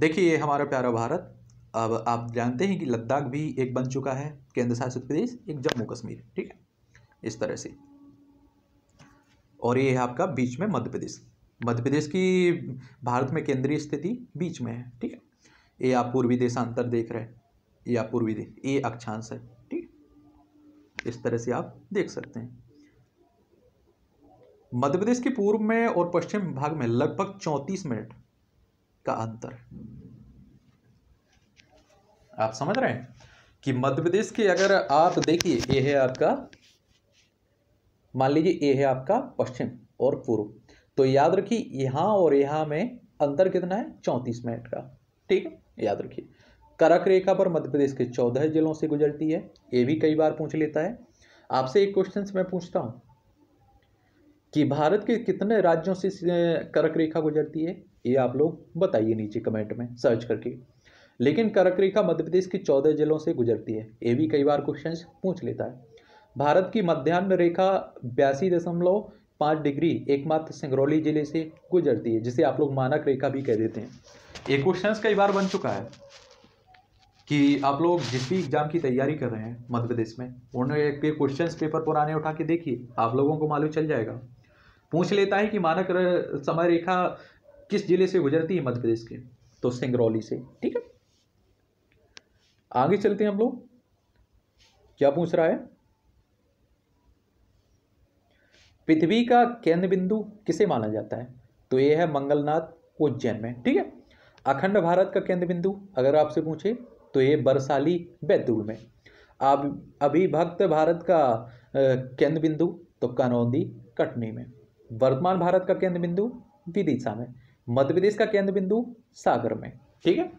देखिए ये हमारा प्यारा भारत अब आप जानते हैं कि लद्दाख भी एक बन चुका है केंद्र शासित प्रदेश एक जम्मू कश्मीर ठीक है इस तरह से और ये है आपका बीच में मध्य प्रदेश मध्य प्रदेश की भारत में केंद्रीय स्थिति बीच में है ठीक है ये आप पूर्वी देशांतर देख रहे हैं ये पूर्वी देश ये अक्षांश है ठीक है इस तरह से आप देख सकते हैं मध्य प्रदेश के पूर्व में और पश्चिम भाग में लगभग चौतीस मिनट का अंतर आप समझ रहे हैं कि मध्य प्रदेश के अगर आप देखिए ये है आपका मान लीजिए ये है आपका पश्चिम और पूर्व तो याद रखिए यहां और यहां में अंतर कितना है चौंतीस मिनट का ठीक है याद रखिए करक रेखा पर मध्य प्रदेश के चौदह जिलों से गुजरती है ये भी कई बार पूछ लेता है आपसे एक क्वेश्चन मैं पूछता हूं कि भारत के कितने राज्यों से कर्क रेखा गुजरती है ये आप लोग बताइए नीचे कमेंट में सर्च करके लेकिन कर्क रेखा मध्य प्रदेश के चौदह जिलों से गुजरती है ये भी कई बार क्वेश्चन पूछ लेता है भारत की मध्यान्ह रेखा बयासी दशमलव पाँच डिग्री एकमात्र सिंगरौली जिले से गुजरती है जिसे आप लोग मानक रेखा भी कह देते हैं ये क्वेश्चन कई बार बन चुका है कि आप लोग जिस भी एग्ज़ाम की तैयारी कर रहे हैं मध्य प्रदेश में उन्होंने क्वेश्चन पेपर पुराने उठा के देखिए आप लोगों को मालूम चल जाएगा पूछ लेता है कि मानक समय रेखा किस जिले से गुजरती है मध्य प्रदेश के तो सिंगरौली से ठीक है आगे चलते हैं हम लोग क्या पूछ रहा है पृथ्वी का केंद्र बिंदु किसे माना जाता है तो यह है मंगलनाथ उज्जैन में ठीक है अखंड भारत का केंद्र बिंदु अगर आपसे पूछे तो ये बरसाली बैतूल में अभी अभिभक्त भारत का केंद्र बिंदु तो कनौंदी कटनी में वर्तमान भारत का केंद्र बिंदु विदिशा में मध्य प्रदेश का केंद्र बिंदु सागर में ठीक है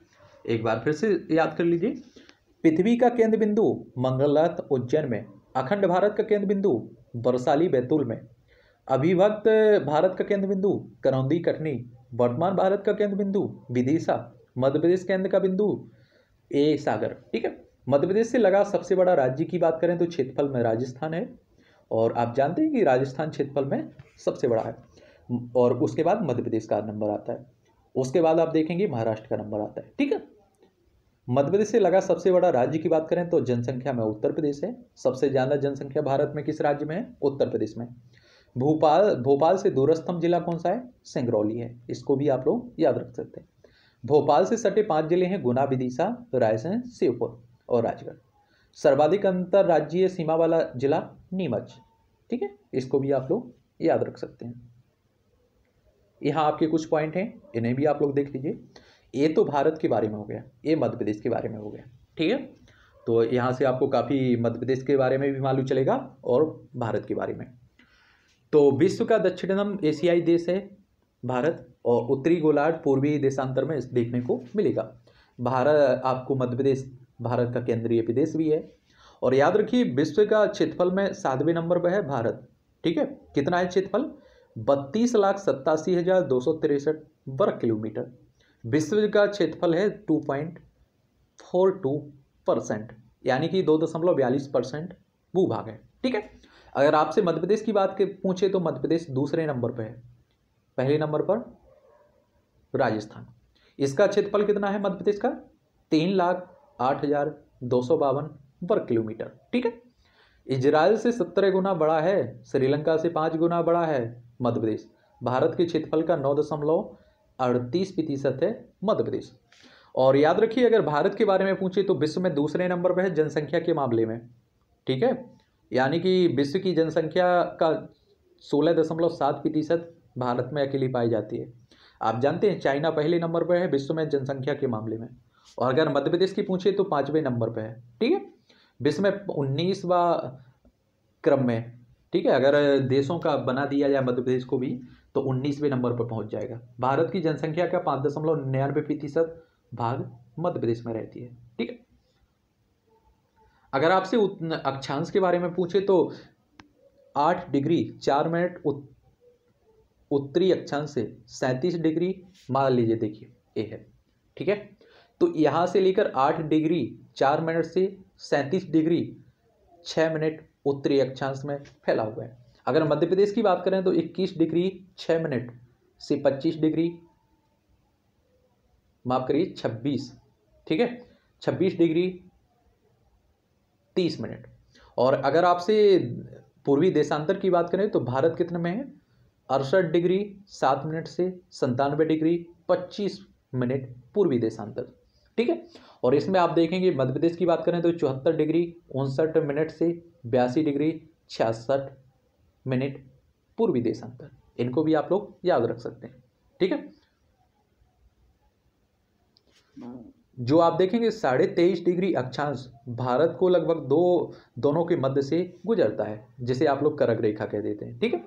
एक बार फिर से याद कर लीजिए पृथ्वी का केंद्र बिंदु मंगलत उज्जैन में अखंड भारत का केंद्र बिंदु बरसाली बैतूल में अभिभक्त भारत का केंद्र बिंदु करौंदी कटनी वर्तमान भारत का केंद्र बिंदु विदिशा मध्य प्रदेश केंद्र का बिंदु ए सागर ठीक है मध्य प्रदेश से लगा सबसे बड़ा राज्य की बात करें तो क्षेत्रफल में राजस्थान है और आप जानते हैं कि राजस्थान क्षेत्रफल में सबसे बड़ा है और उसके बाद मध्य प्रदेश का नंबर आता है उसके बाद आप देखेंगे महाराष्ट्र का नंबर आता है ठीक है मध्य प्रदेश से लगा सबसे बड़ा राज्य की बात करें तो जनसंख्या में उत्तर प्रदेश है सबसे ज़्यादा जनसंख्या भारत में किस राज्य में है उत्तर प्रदेश में भोपाल भोपाल से दूरस्थम जिला कौन सा है सिंगरौली है इसको भी आप लोग याद रख सकते हैं भोपाल से सटे पांच जिले हैं गुना विदिशा रायसेन शिवपुर और राजगढ़ सर्वाधिक अंतर राज्यीय सीमा वाला जिला नीमच ठीक है इसको भी आप लोग याद रख सकते हैं यहाँ आपके कुछ पॉइंट हैं इन्हें भी आप लोग देख लीजिए ये तो भारत के बारे में हो गया ये मध्य प्रदेश के बारे में हो गया ठीक है तो यहाँ से आपको काफ़ी मध्य प्रदेश के बारे में भी मालूम चलेगा और भारत के बारे में तो विश्व का दक्षिणतम एशियाई देश है भारत और उत्तरी गोलार्ध पूर्वी देशांतर में देखने को मिलेगा भारत आपको मध्य प्रदेश भारत का केंद्रीय प्रदेश भी है और याद रखिए विश्व का क्षेत्रफल में सातवें नंबर पर है भारत ठीक है कितना है क्षेत्रफल बत्तीस लाख सत्तासी हज़ार दो सौ तिरसठ वर्ग किलोमीटर विश्व का क्षेत्रफल है two point four two percent यानी कि दो दशमलव बयालीस परसेंट भूभाग है ठीक है अगर आपसे मध्य प्रदेश की बात पूछे तो मध्य प्रदेश दूसरे नंबर पर है पहले नंबर पर राजस्थान इसका क्षेत्रफल कितना है मध्य प्रदेश का तीन लाख आठ हज़ार दो सौ बावन वर्ग किलोमीटर ठीक है इजराइल से सत्रह गुना बड़ा है श्रीलंका से पाँच गुना बड़ा है मध्य प्रदेश भारत के क्षेत्रफल का नौ दशमलव अड़तीस प्रतिशत है मध्य प्रदेश और याद रखिए अगर भारत के बारे में पूछे तो विश्व में दूसरे नंबर पर है जनसंख्या के मामले में ठीक है यानी कि विश्व की जनसंख्या का सोलह दशमलव सात प्रतिशत भारत में अकेली पाई जाती है आप जानते हैं चाइना पहले नंबर पर है विश्व में जनसंख्या के मामले में और अगर मध्य प्रदेश की पूछे तो पाँचवें नंबर पर है ठीक है विश्व में उन्नीसवा क्रम में ठीक है अगर देशों का बना दिया जाए मध्य प्रदेश को भी तो उन्नीसवें नंबर पर पहुंच जाएगा भारत की जनसंख्या का पाँच दशमलव निन्यानवे प्रतिशत भाग मध्य प्रदेश में रहती है ठीक है अगर आपसे अक्षांश के बारे में पूछे तो आठ डिग्री चार मिनट उत्तरी अक्षांश से सैंतीस डिग्री मान लीजिए देखिए ए है ठीक है तो यहाँ से लेकर आठ डिग्री चार मिनट से सैंतीस डिग्री छः मिनट उत्तरी अक्षांश में फैला हुआ है अगर मध्य प्रदेश की बात करें तो 21 डिग्री 6 मिनट से 25 डिग्री माफ करिए 26 ठीक है 26 डिग्री 30 मिनट और अगर आपसे पूर्वी देशांतर की बात करें तो भारत कितने में है अड़सठ डिग्री सात मिनट से संतानवे डिग्री पच्चीस मिनट पूर्वी देशांतर ठीक है और इसमें आप देखेंगे मध्य प्रदेश की बात करें तो चौहत्तर डिग्री उनसठ मिनट से बयासी डिग्री छियासठ मिनट पूर्वी देशांतर इनको भी आप लोग याद रख सकते हैं ठीक है जो आप देखेंगे साढ़े तेईस डिग्री अक्षांश भारत को लगभग दो दोनों के मध्य से गुजरता है जिसे आप लोग करक रेखा कह देते हैं ठीक है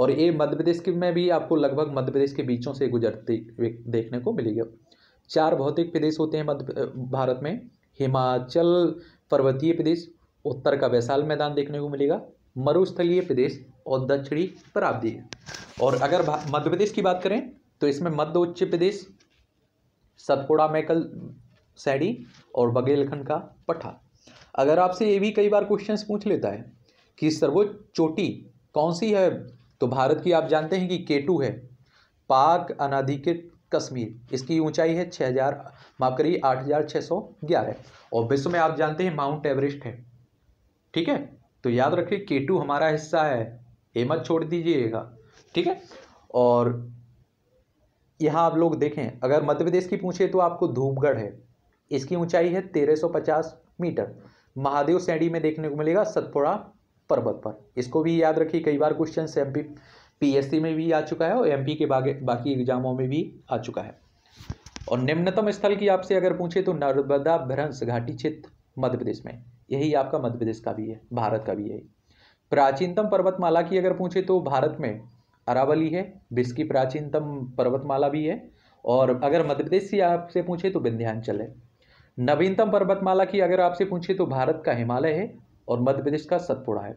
और ये मध्य प्रदेश के में भी आपको लगभग मध्य प्रदेश के बीचों से गुजरते देखने को मिलेगा चार भौतिक प्रदेश होते हैं मध्य भारत में हिमाचल पर्वतीय प्रदेश उत्तर का वैशाल मैदान देखने को मिलेगा मरुस्थलीय प्रदेश और दक्षिणी प्राब्दीय और अगर मध्य प्रदेश की बात करें तो इसमें मध्य उच्च प्रदेश सतपुड़ा मैकल सैडी और बघेलखंड का पठा अगर आपसे ये भी कई बार क्वेश्चन पूछ लेता है कि सर्वोच्च चोटी कौन सी है तो भारत की आप जानते हैं कि केटू है पाक अनाधिकृत कश्मीर इसकी ऊंचाई है छः हज़ार माफ करिए आठ हज़ार छः सौ ग्यारह और विश्व में आप जानते हैं माउंट एवरेस्ट है ठीक है तो याद रखिए के टू हमारा हिस्सा है ये मत छोड़ दीजिएगा ठीक है और यहाँ आप लोग देखें अगर मध्य प्रदेश की पूछे तो आपको धूपगढ़ है इसकी ऊंचाई है 1350 मीटर महादेव सैंडी में देखने को मिलेगा सतपुड़ा पर्वत पर इसको भी याद रखिए कई बार क्वेश्चन से एम पीएससी में भी आ चुका है और एमपी के बाकी एग्जामों में भी आ चुका है और निम्नतम स्थल की आपसे अगर पूछे तो नर्मदा भ्रंश घाटी क्षेत्र मध्य प्रदेश में यही आपका मध्य प्रदेश का भी है भारत का भी है प्राचीनतम पर्वतमाला की अगर पूछे तो भारत में अरावली है विश्व की प्राचीनतम पर्वतमाला भी है और अगर मध्य प्रदेश से आपसे पूछे तो विंध्यांचल है नवीनतम पर्वतमाला की अगर आपसे पूछे तो भारत का हिमालय है और मध्य प्रदेश का सतपुड़ा है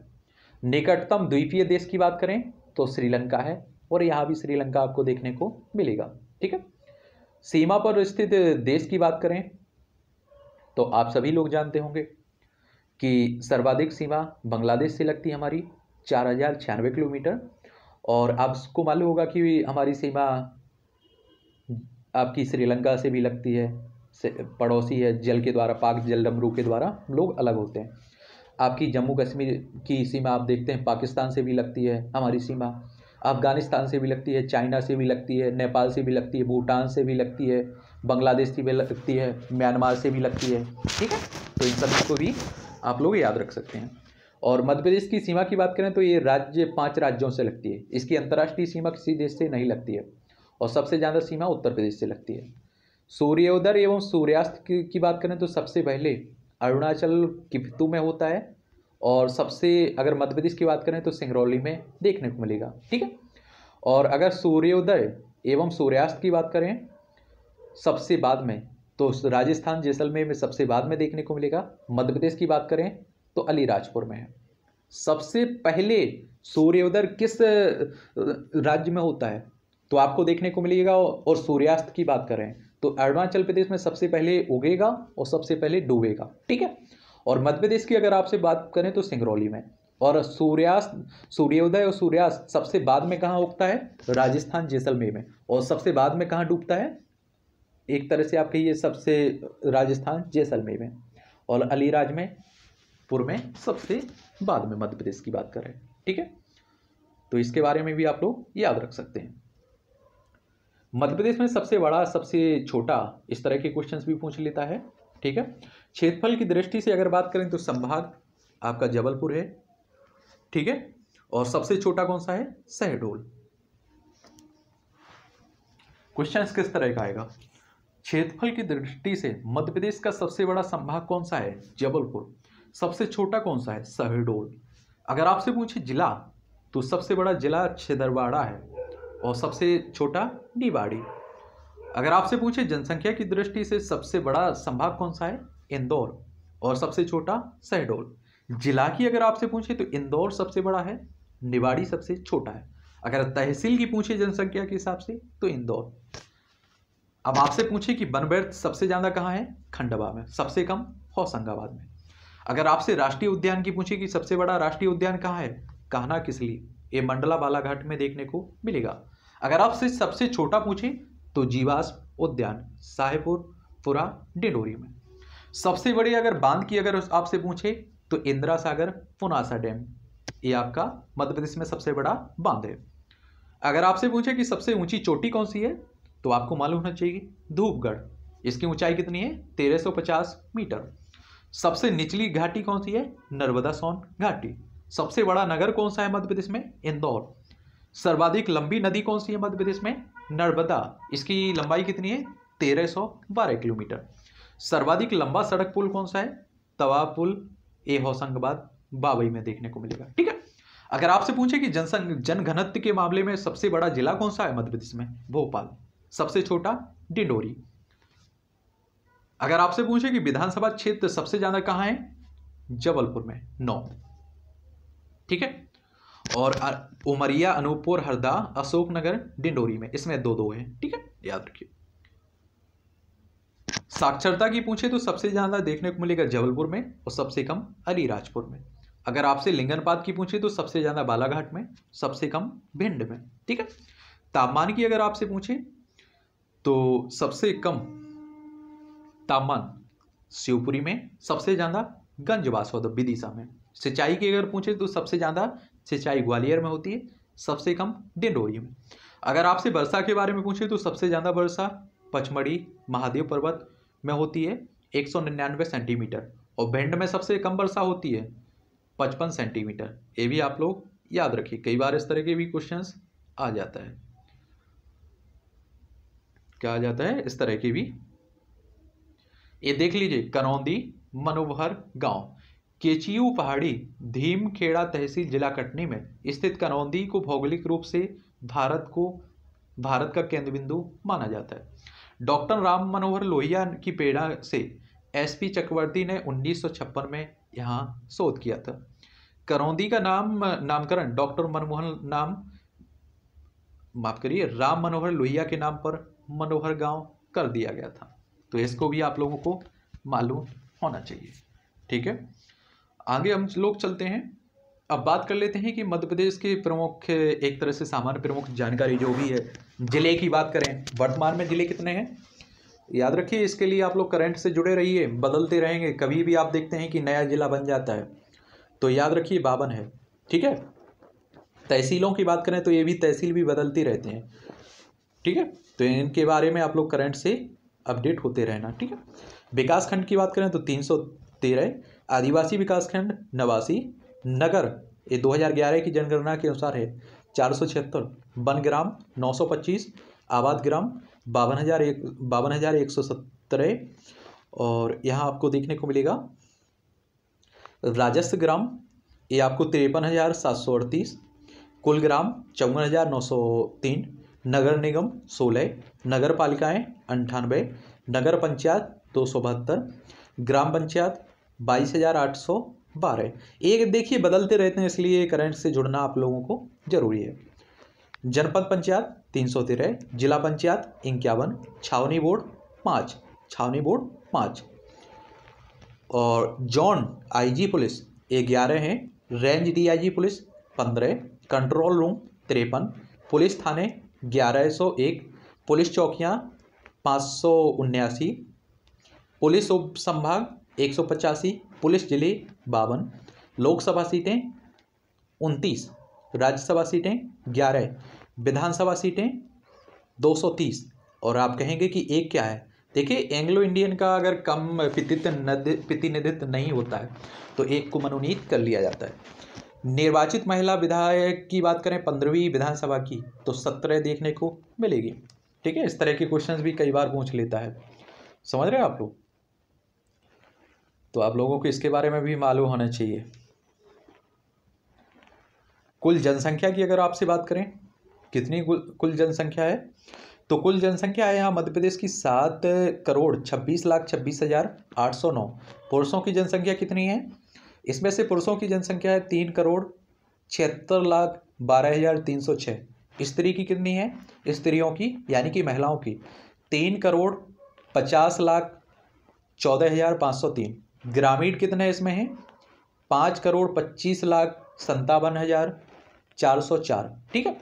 निकटतम द्वीपीय देश की बात करें तो श्रीलंका है और यहाँ भी श्रीलंका आपको देखने को मिलेगा ठीक है सीमा पर स्थित देश की बात करें तो आप सभी लोग जानते होंगे कि सर्वाधिक सीमा बांग्लादेश से लगती है हमारी चार हज़ार छियानवे किलोमीटर और आपको मालूम होगा कि हमारी सीमा आपकी श्रीलंका से भी लगती है पड़ोसी है जल के द्वारा पाक जल डमरू के द्वारा लोग अलग होते हैं आपकी जम्मू कश्मीर की सीमा आप देखते हैं पाकिस्तान से भी लगती है हमारी सीमा अफगानिस्तान से भी लगती है चाइना से भी लगती है नेपाल से भी लगती है भूटान से भी लगती है बांग्लादेश से भी लगती है म्यांमार से भी लगती है ठीक है तो इन सभी को भी आप लोग याद रख सकते हैं और मध्य प्रदेश की सीमा की बात करें तो ये राज्य पाँच राज्यों से लगती है इसकी अंतर्राष्ट्रीय सीमा किसी देश से नहीं लगती है और सबसे ज़्यादा सीमा उत्तर प्रदेश से लगती है सूर्योदय एवं सूर्यास्त की, की बात करें तो सबसे पहले अरुणाचल किफ्तू में होता है और सबसे अगर मध्य प्रदेश की बात करें तो सिंगरौली में देखने को मिलेगा ठीक है और अगर सूर्योदय एवं सूर्यास्त की बात करें सबसे बाद में तो राजस्थान जैसलमेर में सबसे बाद में देखने को मिलेगा मध्य प्रदेश की बात करें तो अलीराजपुर में है सबसे पहले सूर्योदय किस राज्य में होता है तो आपको देखने को मिलेगा और सूर्यास्त की बात करें तो अरुणाचल प्रदेश में सबसे पहले उगेगा और सबसे पहले डूबेगा ठीक है और मध्य प्रदेश की अगर आपसे बात करें तो सिंगरौली में और सूर्यास्त सूर्योदय और सूर्यास्त सबसे बाद में कहाँ उगता है राजस्थान जैसलमेर में और सबसे बाद में कहाँ डूबता है एक तरह से आप कहिए सबसे राजस्थान जैसलमेर में और अलीराज में पुर में सबसे बाद में मध्य प्रदेश की बात करें ठीक है तो इसके बारे में भी आप लोग याद रख सकते हैं मध्य प्रदेश में सबसे बड़ा सबसे छोटा इस तरह के क्वेश्चन भी पूछ लेता है ठीक है क्षेत्रफल की दृष्टि से अगर बात करें तो संभाग आपका जबलपुर है ठीक है और सबसे छोटा कौन सा है सहडोल क्वेश्चन किस तरह का आएगा क्षेत्रफल की दृष्टि से मध्य प्रदेश का सबसे बड़ा संभाग कौन सा है जबलपुर सबसे छोटा कौन सा है सहडोल अगर आपसे पूछे जिला तो सबसे बड़ा जिला छिदरवाड़ा है और सबसे छोटा निवाड़ी अगर आपसे पूछे जनसंख्या की दृष्टि से सबसे बड़ा संभाग कौन सा है इंदौर और सबसे छोटा शहडोल जिला की अगर आपसे पूछे तो इंदौर सबसे बड़ा है निवाड़ी सबसे छोटा है अगर तहसील की पूछे जनसंख्या के हिसाब से तो इंदौर अब आपसे पूछे कि बनबैर्थ सबसे ज़्यादा कहाँ है खंडवा में सबसे कम होशंगाबाद में अगर आपसे राष्ट्रीय उद्यान की पूछे कि सबसे बड़ा राष्ट्रीय उद्यान कहाँ है कहना किस लिए ये मंडला बालाघाट में देखने को मिलेगा अगर आपसे सबसे छोटा पूछे तो जीवाश्म उद्यान साहेपुर पुरा डिंडोरी में सबसे बड़ी अगर बांध की अगर आपसे पूछे तो इंदिरा सागर पुनासा डैम ये आपका मध्य प्रदेश में सबसे बड़ा बांध है अगर आपसे पूछे कि सबसे ऊंची चोटी कौन सी है तो आपको मालूम होना चाहिए धूपगढ़ इसकी ऊंचाई कितनी है 1350 मीटर सबसे निचली घाटी कौन सी है नर्मदा सोन घाटी सबसे बड़ा नगर कौन सा है मध्य प्रदेश में इंदौर सर्वाधिक लंबी नदी कौन सी है मध्य प्रदेश में नर्मदा इसकी लंबाई कितनी है तेरह सौ बारह किलोमीटर सर्वाधिक लंबा सड़क पुल कौन सा है तवा पुल ए होशंगाबाद बाबई में देखने को मिलेगा ठीक है अगर आपसे पूछे कि जनसंघ जनघनत्व के मामले में सबसे बड़ा जिला कौन सा है मध्य प्रदेश में भोपाल सबसे छोटा डिंडोरी अगर आपसे पूछे कि विधानसभा क्षेत्र सबसे ज्यादा कहां है जबलपुर में नौ ठीक है और उमरिया अनूपपुर हरदा अशोकनगर डिंडोरी में इसमें दो दो हैं ठीक है याद रखिए साक्षरता की पूछे तो सबसे ज़्यादा देखने को मिलेगा जबलपुर में और सबसे कम अलीराजपुर में अगर आपसे लिंगनपात की पूछे तो सबसे ज़्यादा बालाघाट में सबसे कम भिंड में ठीक है तापमान की अगर आपसे पूछे तो सबसे कम तापमान शिवपुरी में सबसे ज़्यादा गंजबासौद विदिशा में सिंचाई की अगर पूछे तो सबसे ज़्यादा सिंचाई ग्वालियर में होती है सबसे कम डिंडोरी में अगर आपसे वर्षा के बारे में पूछे तो सबसे ज़्यादा वर्षा पचमढ़ी महादेव पर्वत में होती है एक सौ निन्यानवे सेंटीमीटर और भेंड में सबसे कम वर्षा होती है पचपन सेंटीमीटर ये भी आप लोग याद रखिए कई बार इस तरह के भी क्वेश्चन आ जाता है क्या आ जाता है इस तरह के भी ये देख लीजिए करौंदी मनोहर गांव केचियू पहाड़ी धीमखेड़ा तहसील जिला कटनी में स्थित कनौंदी को भौगोलिक रूप से भारत को भारत का केंद्र बिंदु माना जाता है डॉक्टर राम मनोहर लोहिया की पेड़ा से एसपी चक्रवर्ती ने 1956 में यहाँ शोध किया था करौंदी का नाम नामकरण डॉक्टर मनमोहन नाम माफ करिए राम मनोहर लोहिया के नाम पर मनोहर गांव कर दिया गया था तो इसको भी आप लोगों को मालूम होना चाहिए ठीक है आगे हम लोग चलते हैं अब बात कर लेते हैं कि मध्य प्रदेश के प्रमुख एक तरह से सामान्य प्रमुख जानकारी जो भी है ज़िले की बात करें वर्तमान में ज़िले कितने हैं याद रखिए इसके लिए आप लोग करंट से जुड़े रहिए बदलते रहेंगे कभी भी आप देखते हैं कि नया ज़िला बन जाता है तो याद रखिए बावन है ठीक है तहसीलों की बात करें तो ये भी तहसील भी बदलती रहते हैं ठीक है तो इनके बारे में आप लोग करंट से अपडेट होते रहना ठीक है विकासखंड की बात करें तो तीन सौ तेरह आदिवासी विकास खंड नवासी नगर ये 2011 की जनगणना के अनुसार है चार सौ छिहत्तर वन ग्राम नौ सौ पच्चीस आबाद ग्राम बावन हज़ार एक बावन हज़ार एक सौ सत्तर और यहाँ आपको देखने को मिलेगा राजस्व ग्राम ये आपको तिरपन हज़ार सात सौ अड़तीस कुल ग्राम चौवन हज़ार नौ सौ तीन नगर निगम सोलह नगर पालिकाएँ अंठानवे नगर पंचायत दो सौ बहत्तर ग्राम पंचायत बाईस हज़ार आठ सौ बारह एक देखिए बदलते रहते हैं इसलिए करंट से जुड़ना आप लोगों को जरूरी है जनपद पंचायत तीन सौ तेरह जिला पंचायत इक्यावन छावनी बोर्ड पाँच छावनी बोर्ड पाँच और जॉन आईजी पुलिस ग्यारह हैं रेंज डीआईजी पुलिस पंद्रह कंट्रोल रूम तिरपन पुलिस थाने ग्यारह सौ एक पुलिस चौकियाँ पाँच सौ उन्यासी पुलिस उप संभाग एक सौ पचासी पुलिस जिले बावन लोकसभा सीटें उनतीस राज्यसभा सीटें ग्यारह विधानसभा सीटें दो सौ तीस और आप कहेंगे कि एक क्या है देखिए एंग्लो इंडियन का अगर कम प्रतिनिधित्व नहीं होता है तो एक को मनोनीत कर लिया जाता है निर्वाचित महिला विधायक की बात करें पंद्रहवीं विधानसभा की तो सत्रह देखने को मिलेगी ठीक है इस तरह के क्वेश्चंस भी कई बार पूछ लेता है समझ रहे हैं आप लोग तो आप लोगों को इसके बारे में भी मालूम होना चाहिए कुल जनसंख्या की अगर आपसे बात करें कितनी कुल जनसंख्या है तो कुल जनसंख्या है यहाँ मध्य प्रदेश की सात करोड़ छब्बीस लाख छब्बीस हज़ार आठ सौ नौ पुरुषों की जनसंख्या कितनी है इसमें से पुरुषों की जनसंख्या है तीन करोड़ छिहत्तर लाख बारह हज़ार तीन सौ छः स्त्री की कितनी है स्त्रियों की यानी कि महिलाओं की तीन करोड़ पचास लाख चौदह हज़ार पाँच सौ तीन ग्रामीण कितने इसमें हैं पाँच करोड़ पच्चीस लाख संतावन हज़ार चार सौ चार ठीक है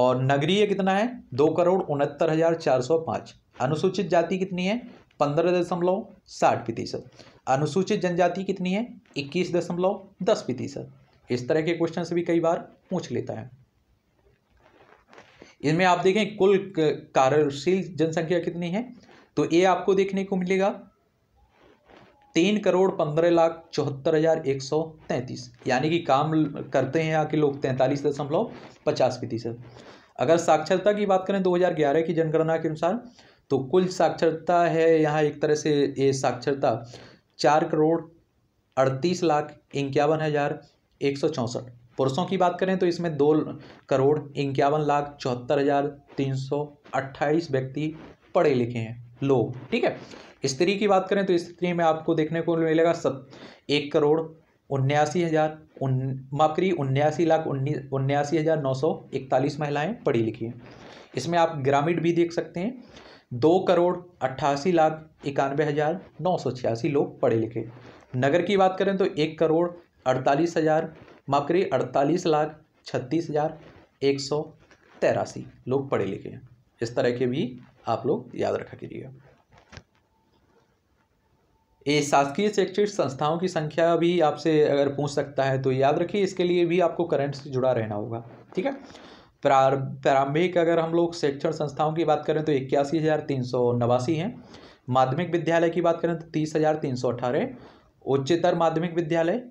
और नगरीय कितना है दो करोड़ उनहत्तर हज़ार चार सौ पाँच अनुसूचित जाति कितनी है पंद्रह दशमलव साठ प्रतिशत अनुसूचित जनजाति कितनी है इक्कीस दशमलव दस प्रतिशत इस तरह के क्वेश्चन भी कई बार पूछ लेता है इनमें आप देखें कुल कार्यशील जनसंख्या कितनी है तो ये आपको देखने को मिलेगा तीन करोड़ पंद्रह लाख चौहत्तर हज़ार एक सौ तैंतीस यानी कि काम करते हैं यहाँ के लोग तैंतालीस दशमलव पचास प्रतिशत अगर साक्षरता की बात करें दो हजार ग्यारह की जनगणना के अनुसार तो कुल साक्षरता है यहाँ एक तरह से ये साक्षरता चार करोड़ अड़तीस लाख इक्यावन हज़ार एक सौ चौंसठ पुरुषों की बात करें तो इसमें दो करोड़ इक्यावन लाख चौहत्तर हज़ार तीन सौ अट्ठाईस व्यक्ति पढ़े लिखे हैं लोग ठीक है स्त्री की बात करें तो स्त्री में आपको देखने को मिलेगा सब एक करोड़ उन्यासी हज़ार उन माफ करिए उन्यासी लाख उन्नीस उन्यासी हज़ार नौ सौ इकतालीस महिलाएँ पढ़ी लिखी हैं इसमें आप ग्रामीण भी देख सकते हैं दो करोड़ अट्ठासी लाख इक्यानवे हज़ार नौ सौ छियासी लोग पढ़े लिखे नगर की बात करें तो एक करोड़ अड़तालीस हज़ार माफ करिए अड़तालीस लाख छत्तीस हज़ार एक सौ तेरासी लोग पढ़े लिखे हैं इस तरह के भी आप लोग याद रखा कीजिएगा ये शासकीय शैक्षिक संस्थाओं की संख्या भी आपसे अगर पूछ सकता है तो याद रखिए इसके लिए भी आपको करंट से जुड़ा रहना होगा ठीक है प्रारंभिक अगर हम लोग शैक्षण संस्थाओं की बात करें तो इक्यासी हज़ार तीन सौ नवासी हैं माध्यमिक विद्यालय की बात करें तो तीस हज़ार तीन सौ अठारह उच्चतर माध्यमिक विद्यालय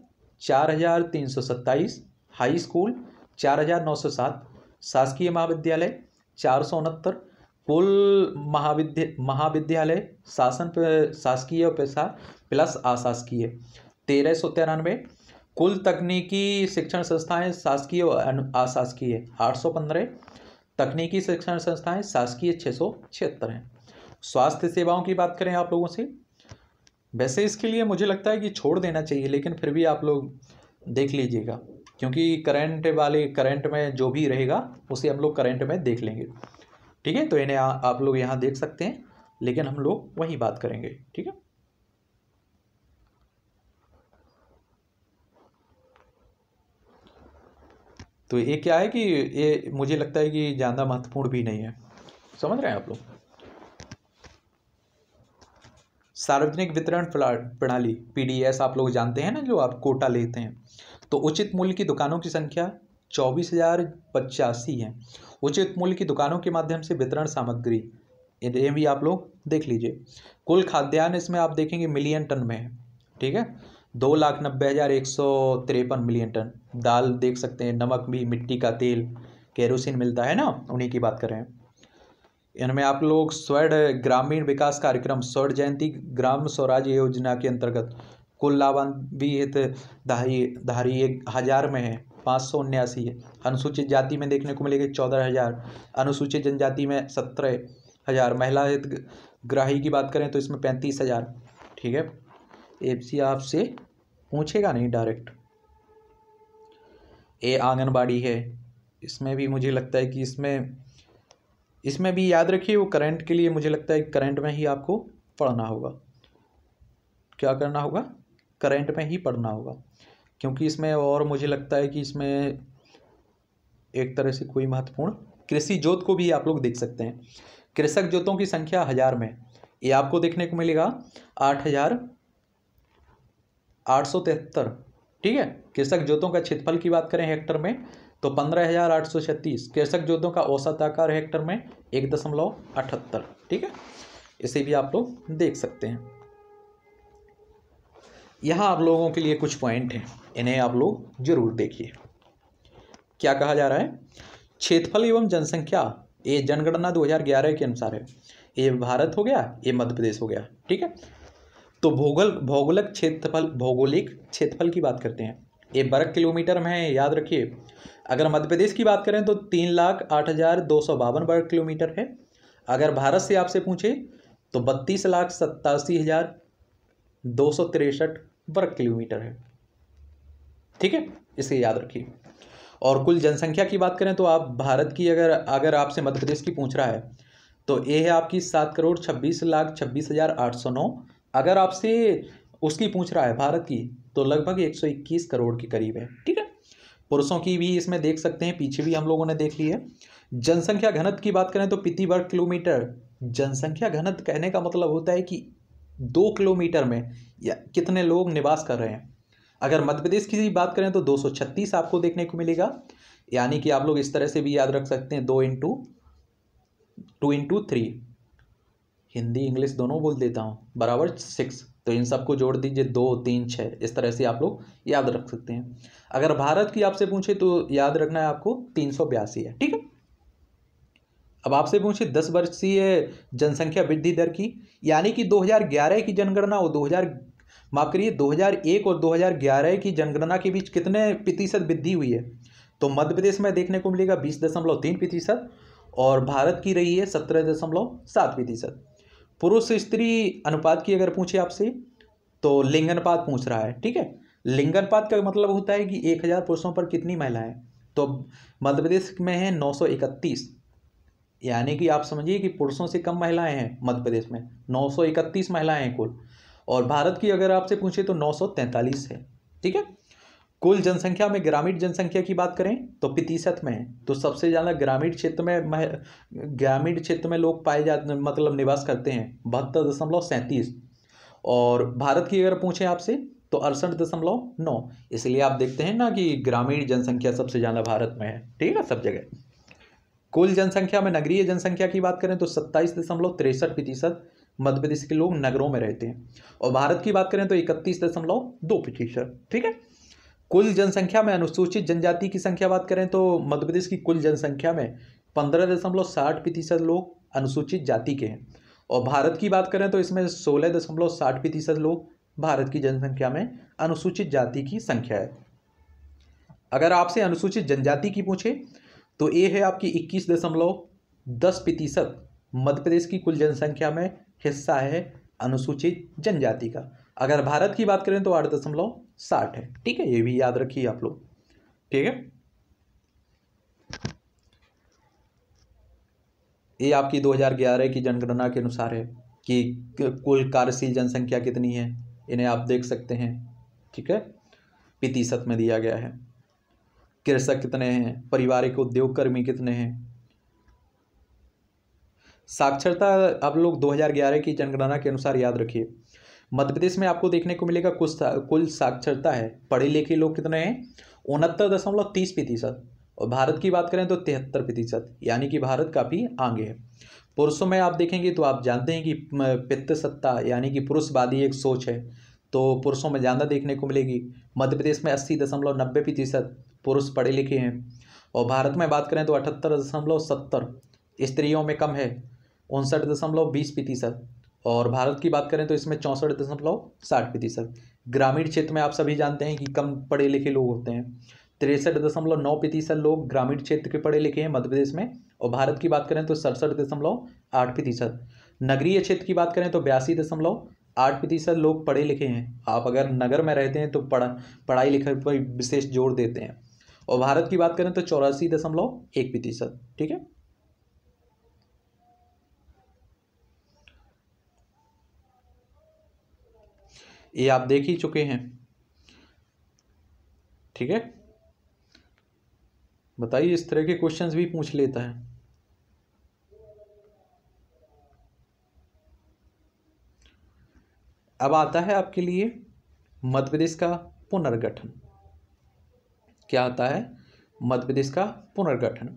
चार हज़ार तीन सौ सत्ताईस हाई स्कूल चार हज़ार नौ सौ सात शासकीय महाविद्यालय चार सौ उनहत्तर कुल महाविद्या महाविद्यालय शासन शासकीय पेशा प्लस अशासकीय तेरह सौ तिरानवे कुल तकनीकी शिक्षण संस्थाएं शासकीय और अशासकीय आठ सौ पंद्रह तकनीकी शिक्षण संस्थाएं शासकीय छः सौ छिहत्तर हैं स्वास्थ्य सेवाओं की बात करें आप लोगों से वैसे इसके लिए मुझे लगता है कि छोड़ देना चाहिए लेकिन फिर भी आप लोग देख लीजिएगा क्योंकि करंट वाले करंट में जो भी रहेगा उसे हम लोग करंट में देख लेंगे ठीक है तो इन्हें आप लोग यहाँ देख सकते हैं लेकिन हम लोग वही बात करेंगे ठीक है तो ये क्या है कि ये मुझे लगता है कि ज़्यादा महत्वपूर्ण भी नहीं है समझ रहे हैं आप लोग सार्वजनिक वितरण प्रणाली पीडीएस आप लोग जानते हैं ना जो आप कोटा लेते हैं तो उचित मूल्य की दुकानों की संख्या चौबीस हज़ार पचासी है उचित मूल्य की दुकानों के माध्यम से वितरण सामग्री ये भी आप लोग देख लीजिए कुल खाद्यान्न इसमें आप देखेंगे मिलियन टन में है ठीक है दो लाख नब्बे हज़ार एक सौ तिरपन मिलियन टन दाल देख सकते हैं नमक भी मिट्टी का तेल केरोसिन मिलता है ना उन्हीं की बात कर रहे हैं इनमें आप लोग स्वर्ण ग्रामीण विकास कार्यक्रम स्वर्ण जयंती ग्राम स्वराज योजना के अंतर्गत कुल लाभान्वित दहाई दहाई एक हज़ार में है पाँच सौ उन्यासी है अनुसूचित जाति में देखने को मिलेगी चौदह हज़ार अनुसूचित जनजाति में सत्रह हज़ार महिला ग्राही की बात करें तो इसमें पैंतीस हज़ार ठीक है सी आपसे पूछेगा नहीं डायरेक्ट ए आंगनबाड़ी है इसमें भी मुझे लगता है कि इसमें इसमें भी याद रखिए वो करंट के लिए मुझे लगता है करंट में ही आपको पढ़ना होगा क्या करना होगा करंट में ही पढ़ना होगा क्योंकि इसमें और मुझे लगता है कि इसमें एक तरह से कोई महत्वपूर्ण कृषि जोत को भी आप लोग देख सकते हैं कृषक जोतों की संख्या हज़ार में ये आपको देखने को मिलेगा आठ हज़ार आठ सौ तिहत्तर ठीक है कृषक जोतों का क्षेत्रफल की बात करें हेक्टर में तो पंद्रह हज़ार आठ सौ छत्तीस कृषक जोतों का औसत आकार हेक्टर में एक दशमलव अठहत्तर ठीक है इसे भी आप लोग देख सकते हैं यहाँ आप लोगों के लिए कुछ पॉइंट हैं इन्हें आप लोग जरूर देखिए क्या कहा जा रहा है क्षेत्रफल एवं जनसंख्या ये जनगणना 2011 के अनुसार है ये भारत हो गया ये मध्य प्रदेश हो गया ठीक है तो भूगोल भौगोलिक क्षेत्रफल भौगोलिक क्षेत्रफल की बात करते हैं ये वर्ग किलोमीटर में है याद रखिए अगर मध्य प्रदेश की बात करें तो तीन लाख आठ हज़ार दो सौ बावन वर्ग किलोमीटर है अगर भारत से आपसे पूछे तो बत्तीस लाख सत्तासी हज़ार दो सौ तिरसठ वर्ग किलोमीटर है ठीक है इसे याद रखिए और कुल जनसंख्या की बात करें तो आप भारत की अगर अगर आपसे मध्य प्रदेश की पूछ रहा है तो ये है आपकी सात करोड़ छब्बीस लाख छब्बीस हज़ार आठ सौ नौ अगर आपसे उसकी पूछ रहा है भारत की तो लगभग एक सौ इक्कीस करोड़ के करीब है ठीक है पुरुषों की भी इसमें देख सकते हैं पीछे भी हम लोगों ने देख ली है जनसंख्या घनत्व की बात करें तो प्रति वर्ग किलोमीटर जनसंख्या घनत्व कहने का मतलब होता है कि दो किलोमीटर में या कितने लोग निवास कर रहे हैं अगर मध्य प्रदेश की बात करें तो दो आपको देखने को मिलेगा यानी कि आप लोग इस तरह से भी याद रख सकते हैं दो into two into three Hindi English दोनों बोल देता हूँ बराबर सिक्स तो इन सबको जोड़ दीजिए दो तीन छः इस तरह से आप लोग याद रख सकते हैं अगर भारत की आपसे पूछे तो याद रखना है आपको तीन सौ बयासी है ठीक है अब आपसे पूछे दस वर्षीय जनसंख्या वृद्धि दर की यानी कि दो की जनगणना और माफ करिए 2001 और 2011 की जनगणना के बीच कितने प्रतिशत वृद्धि हुई है तो मध्य प्रदेश में देखने को मिलेगा बीस दशमलव तीन प्रतिशत और भारत की रही है सत्रह दशमलव सात प्रतिशत पुरुष स्त्री अनुपात की अगर पूछे आपसे तो लिंगनपात पूछ रहा है ठीक है लिंगनपात का मतलब होता है कि एक हज़ार पुरुषों पर कितनी महिलाएँ तो मध्य प्रदेश में है नौ सौ इकतीस यानी कि आप समझिए कि पुरुषों से कम महिलाएं हैं मध्य प्रदेश में नौ सौ महिलाएं हैं कुल और भारत की अगर आपसे पूछे तो 943 है ठीक है कुल जनसंख्या में ग्रामीण जनसंख्या की बात करें तो प्रतिशत में है तो सबसे ज़्यादा ग्रामीण क्षेत्र में ग्रामीण क्षेत्र में लोग पाए जा मतलब निवास करते हैं बहत्तर दशमलव सैंतीस और भारत की अगर पूछें आपसे तो अड़सठ दशमलव नौ इसलिए आप देखते हैं ना कि ग्रामीण जनसंख्या सबसे ज़्यादा भारत में है ठीक है सब जगह कुल जनसंख्या में नगरीय जनसंख्या की बात करें तो सत्ताईस दशमलव तिरसठ प्रतिशत मध्य प्रदेश के लोग नगरों में रहते हैं और भारत की बात करें तो इकतीस दशमलव दो प्रतिशत ठीक है कुल जनसंख्या में अनुसूचित जनजाति की संख्या बात करें तो मध्य प्रदेश की कुल जनसंख्या में पंद्रह दशमलव साठ प्रतिशत लोग अनुसूचित जाति के हैं और भारत की बात करें तो इसमें सोलह दशमलव साठ प्रतिशत लोग भारत की जनसंख्या में अनुसूचित जाति की संख्या है अगर आपसे अनुसूचित जनजाति की पूछे तो ये है आपकी इक्कीस दशमलव दस प्रतिशत मध्य प्रदेश की कुल जनसंख्या में हिस्सा है अनुसूचित जनजाति का अगर भारत की बात करें तो आठ दशमलव साठ है ठीक है ये भी याद रखिए आप लोग ठीक है ये आपकी 2011 की जनगणना के अनुसार है कि कुल कार्यशील जनसंख्या कितनी है इन्हें आप देख सकते हैं ठीक है प्रतिशत में दिया गया है कृषक कितने हैं पारिवारिक उद्योगकर्मी कितने हैं साक्षरता आप लोग 2011 की जनगणना के अनुसार याद रखिए मध्य प्रदेश में आपको देखने को मिलेगा कुछ कुल साक्षरता है पढ़े लिखे लोग कितने हैं उनहत्तर दशमलव तीस प्रतिशत और भारत की बात करें तो तिहत्तर प्रतिशत यानी कि भारत काफ़ी आगे है पुरुषों में आप देखेंगे तो आप जानते हैं कि पित्त सत्ता यानी कि पुरुषवादी एक सोच है तो पुरुषों में ज़्यादा देखने को मिलेगी मध्य प्रदेश में अस्सी दशमलव नब्बे प्रतिशत पुरुष पढ़े लिखे हैं और भारत में बात करें तो अठहत्तर दशमलव सत्तर स्त्रियों में कम है उनसठ दशमलव बीस प्रतिशत और भारत की बात करें तो इसमें चौंसठ दशमलव साठ प्रतिशत ग्रामीण क्षेत्र में आप सभी जानते हैं कि कम पढ़े लिखे लोग होते हैं तिरसठ दशमलव नौ प्रतिशत लोग ग्रामीण क्षेत्र के पढ़े लिखे हैं मध्य प्रदेश में और भारत की बात करें तो सड़सठ दशमलव आठ प्रतिशत नगरीय क्षेत्र की बात करें तो बयासी दशमलव आठ प्रतिशत लोग पढ़े लिखे हैं आप अगर नगर में रहते हैं तो पढ़ा पढ़ाई लिखाई पर विशेष जोर देते हैं और भारत की बात करें तो चौरासी दशमलव एक प्रतिशत ठीक है ये आप देख ही चुके हैं ठीक है बताइए इस तरह के क्वेश्चंस भी पूछ लेता है अब आता है आपके लिए मध्य प्रदेश का पुनर्गठन क्या आता है मध्य प्रदेश का पुनर्गठन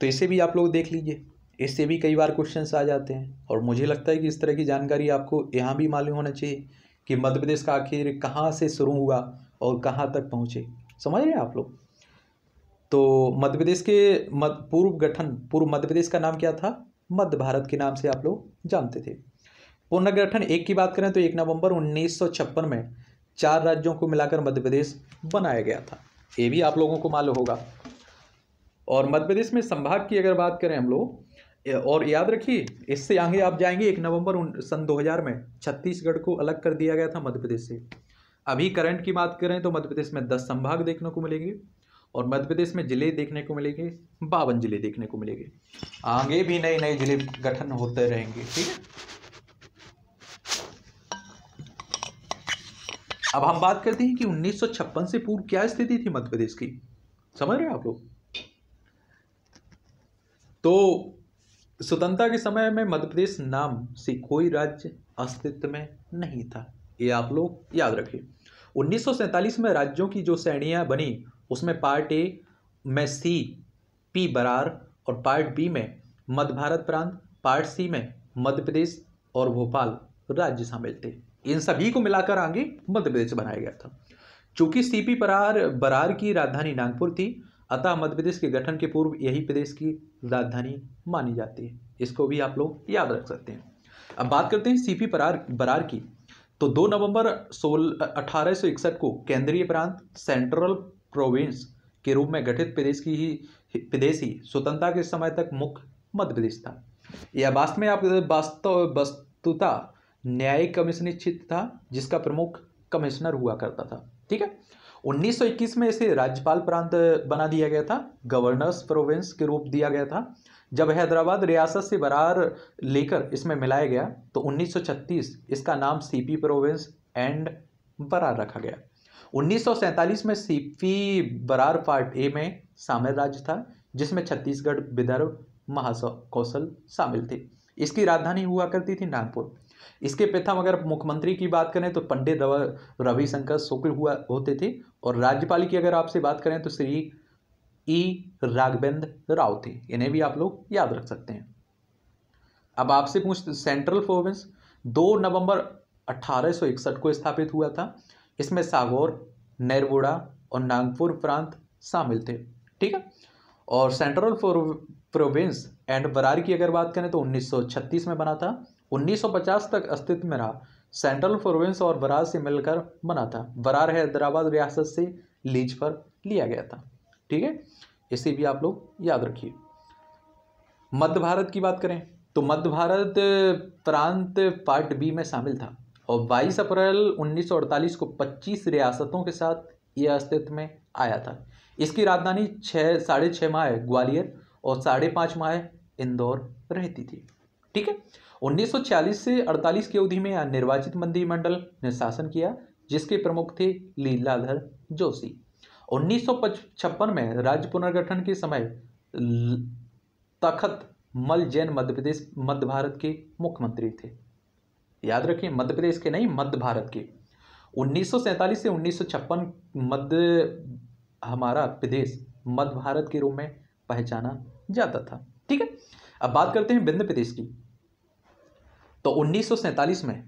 तो इसे भी आप लोग देख लीजिए इससे भी कई बार क्वेश्चन आ जाते हैं और मुझे लगता है कि इस तरह की जानकारी आपको यहाँ भी मालूम होना चाहिए कि मध्य प्रदेश का आखिर कहाँ से शुरू हुआ और कहाँ तक पहुँचे समझ रहे हैं आप लोग तो मध्य प्रदेश के मध पूर्व गठन पूर्व मध्य प्रदेश का नाम क्या था मध्य भारत के नाम से आप लोग जानते थे पुनर्गठन एक की बात करें तो एक नवंबर उन्नीस में चार राज्यों को मिलाकर मध्य प्रदेश बनाया गया था ये भी आप लोगों को मालूम होगा और मध्य प्रदेश में संभाग की अगर बात करें हम लोग और याद रखिए इससे आगे आप जाएंगे एक नवंबर सन 2000 में छत्तीसगढ़ को अलग कर दिया गया था मध्य प्रदेश से अभी करंट की बात करें तो मध्य प्रदेश में दस संभाग देखने को मिलेंगे और मध्य प्रदेश में ज़िले देखने को मिलेंगे बावन ज़िले देखने को मिलेंगे आगे भी नए नए ज़िले गठन होते रहेंगे ठीक है अब हम बात करते हैं कि 1956 से पूर्व क्या स्थिति थी मध्य प्रदेश की समझ रहे हैं आप लोग तो स्वतंत्रता के समय में मध्य प्रदेश नाम से कोई राज्य अस्तित्व में नहीं था ये आप लोग याद रखें उन्नीस में राज्यों की जो श्रेणियाँ बनी उसमें पार्ट ए में सी पी बरार और पार्ट बी में मध्य भारत प्रांत पार्ट सी में मध्य प्रदेश और भोपाल राज्य शामिल थे इन सभी को मिलाकर आगे मध्य प्रदेश बनाया गया था चूंकि सीपी बरार बरार की राजधानी नागपुर थी अतः मध्य प्रदेश के गठन के पूर्व यही प्रदेश की राजधानी मानी जाती है इसको भी आप लोग याद रख सकते हैं अब बात करते हैं सीपी परार बरार की तो 2 नवंबर सोलह अठारह को केंद्रीय प्रांत सेंट्रल प्रोविंस के रूप में गठित प्रदेश की ही प्रदेश ही स्वतंत्रता के समय तक मुख्य मध्य प्रदेश था यह वास्तव में आप वास्तव वस्तुता न्यायिक कमीशन निश्चित था जिसका प्रमुख कमिश्नर हुआ करता था ठीक है 1921 में इसे राज्यपाल प्रांत बना दिया गया था गवर्नर्स प्रोविंस के रूप दिया गया था जब हैदराबाद रियासत से बरार लेकर इसमें मिलाया गया तो 1936 इसका नाम सीपी प्रोविंस एंड बरार रखा गया 1947 में सीपी बरार पार्ट ए में शामिल राज्य था जिसमें छत्तीसगढ़ विदर्भ महाकौशल शामिल थे इसकी राजधानी हुआ करती थी नागपुर इसके प्रथम अगर मुख्यमंत्री की बात करें तो पंडित रविशंकर शुक्ल हुआ होते थे और राज्यपाल की अगर आपसे बात करें तो श्री ई राघवेंद्र राव थे इन्हें भी आप लोग याद रख सकते हैं अब आपसे पूछ सेंट्रल प्रोविंस दो नवंबर 1861 को स्थापित हुआ था इसमें सागौर नैरवोड़ा और नागपुर प्रांत शामिल थे ठीक है और सेंट्रल प्रोविंस एंड बरार की अगर बात करें तो 1936 में बना था 1950 तक अस्तित्व में रहा सेंट्रल प्रोविंस और बरार से मिलकर बना था बरार हैदराबाद रियासत से लीज पर लिया गया था ठीक है इसे भी आप लोग याद रखिए मध्य भारत की बात करें तो मध्य भारत प्रांत पार्ट बी में शामिल था और 22 अप्रैल 1948 को 25 रियासतों के साथ यह अस्तित्व में आया था इसकी राजधानी छः साढ़े छः माह ग्वालियर और साढ़े पाँच माह इंदौर रहती थी ठीक है 1940 से 48 की अवधि में निर्वाचित मंत्रिमंडल ने शासन किया जिसके प्रमुख थे लीलाधर जोशी उन्नीस में राज्य पुनर्गठन के समय तखत मल जैन मध्य प्रदेश मध्य भारत के मुख्यमंत्री थे याद रखिए मध्य प्रदेश के नहीं मध्य भारत के 1947 से 1956 मध्य हमारा प्रदेश मध्य भारत के रूप में पहचाना जाता था ठीक है अब बात करते हैं विंध्य प्रदेश की तो उन्नीस में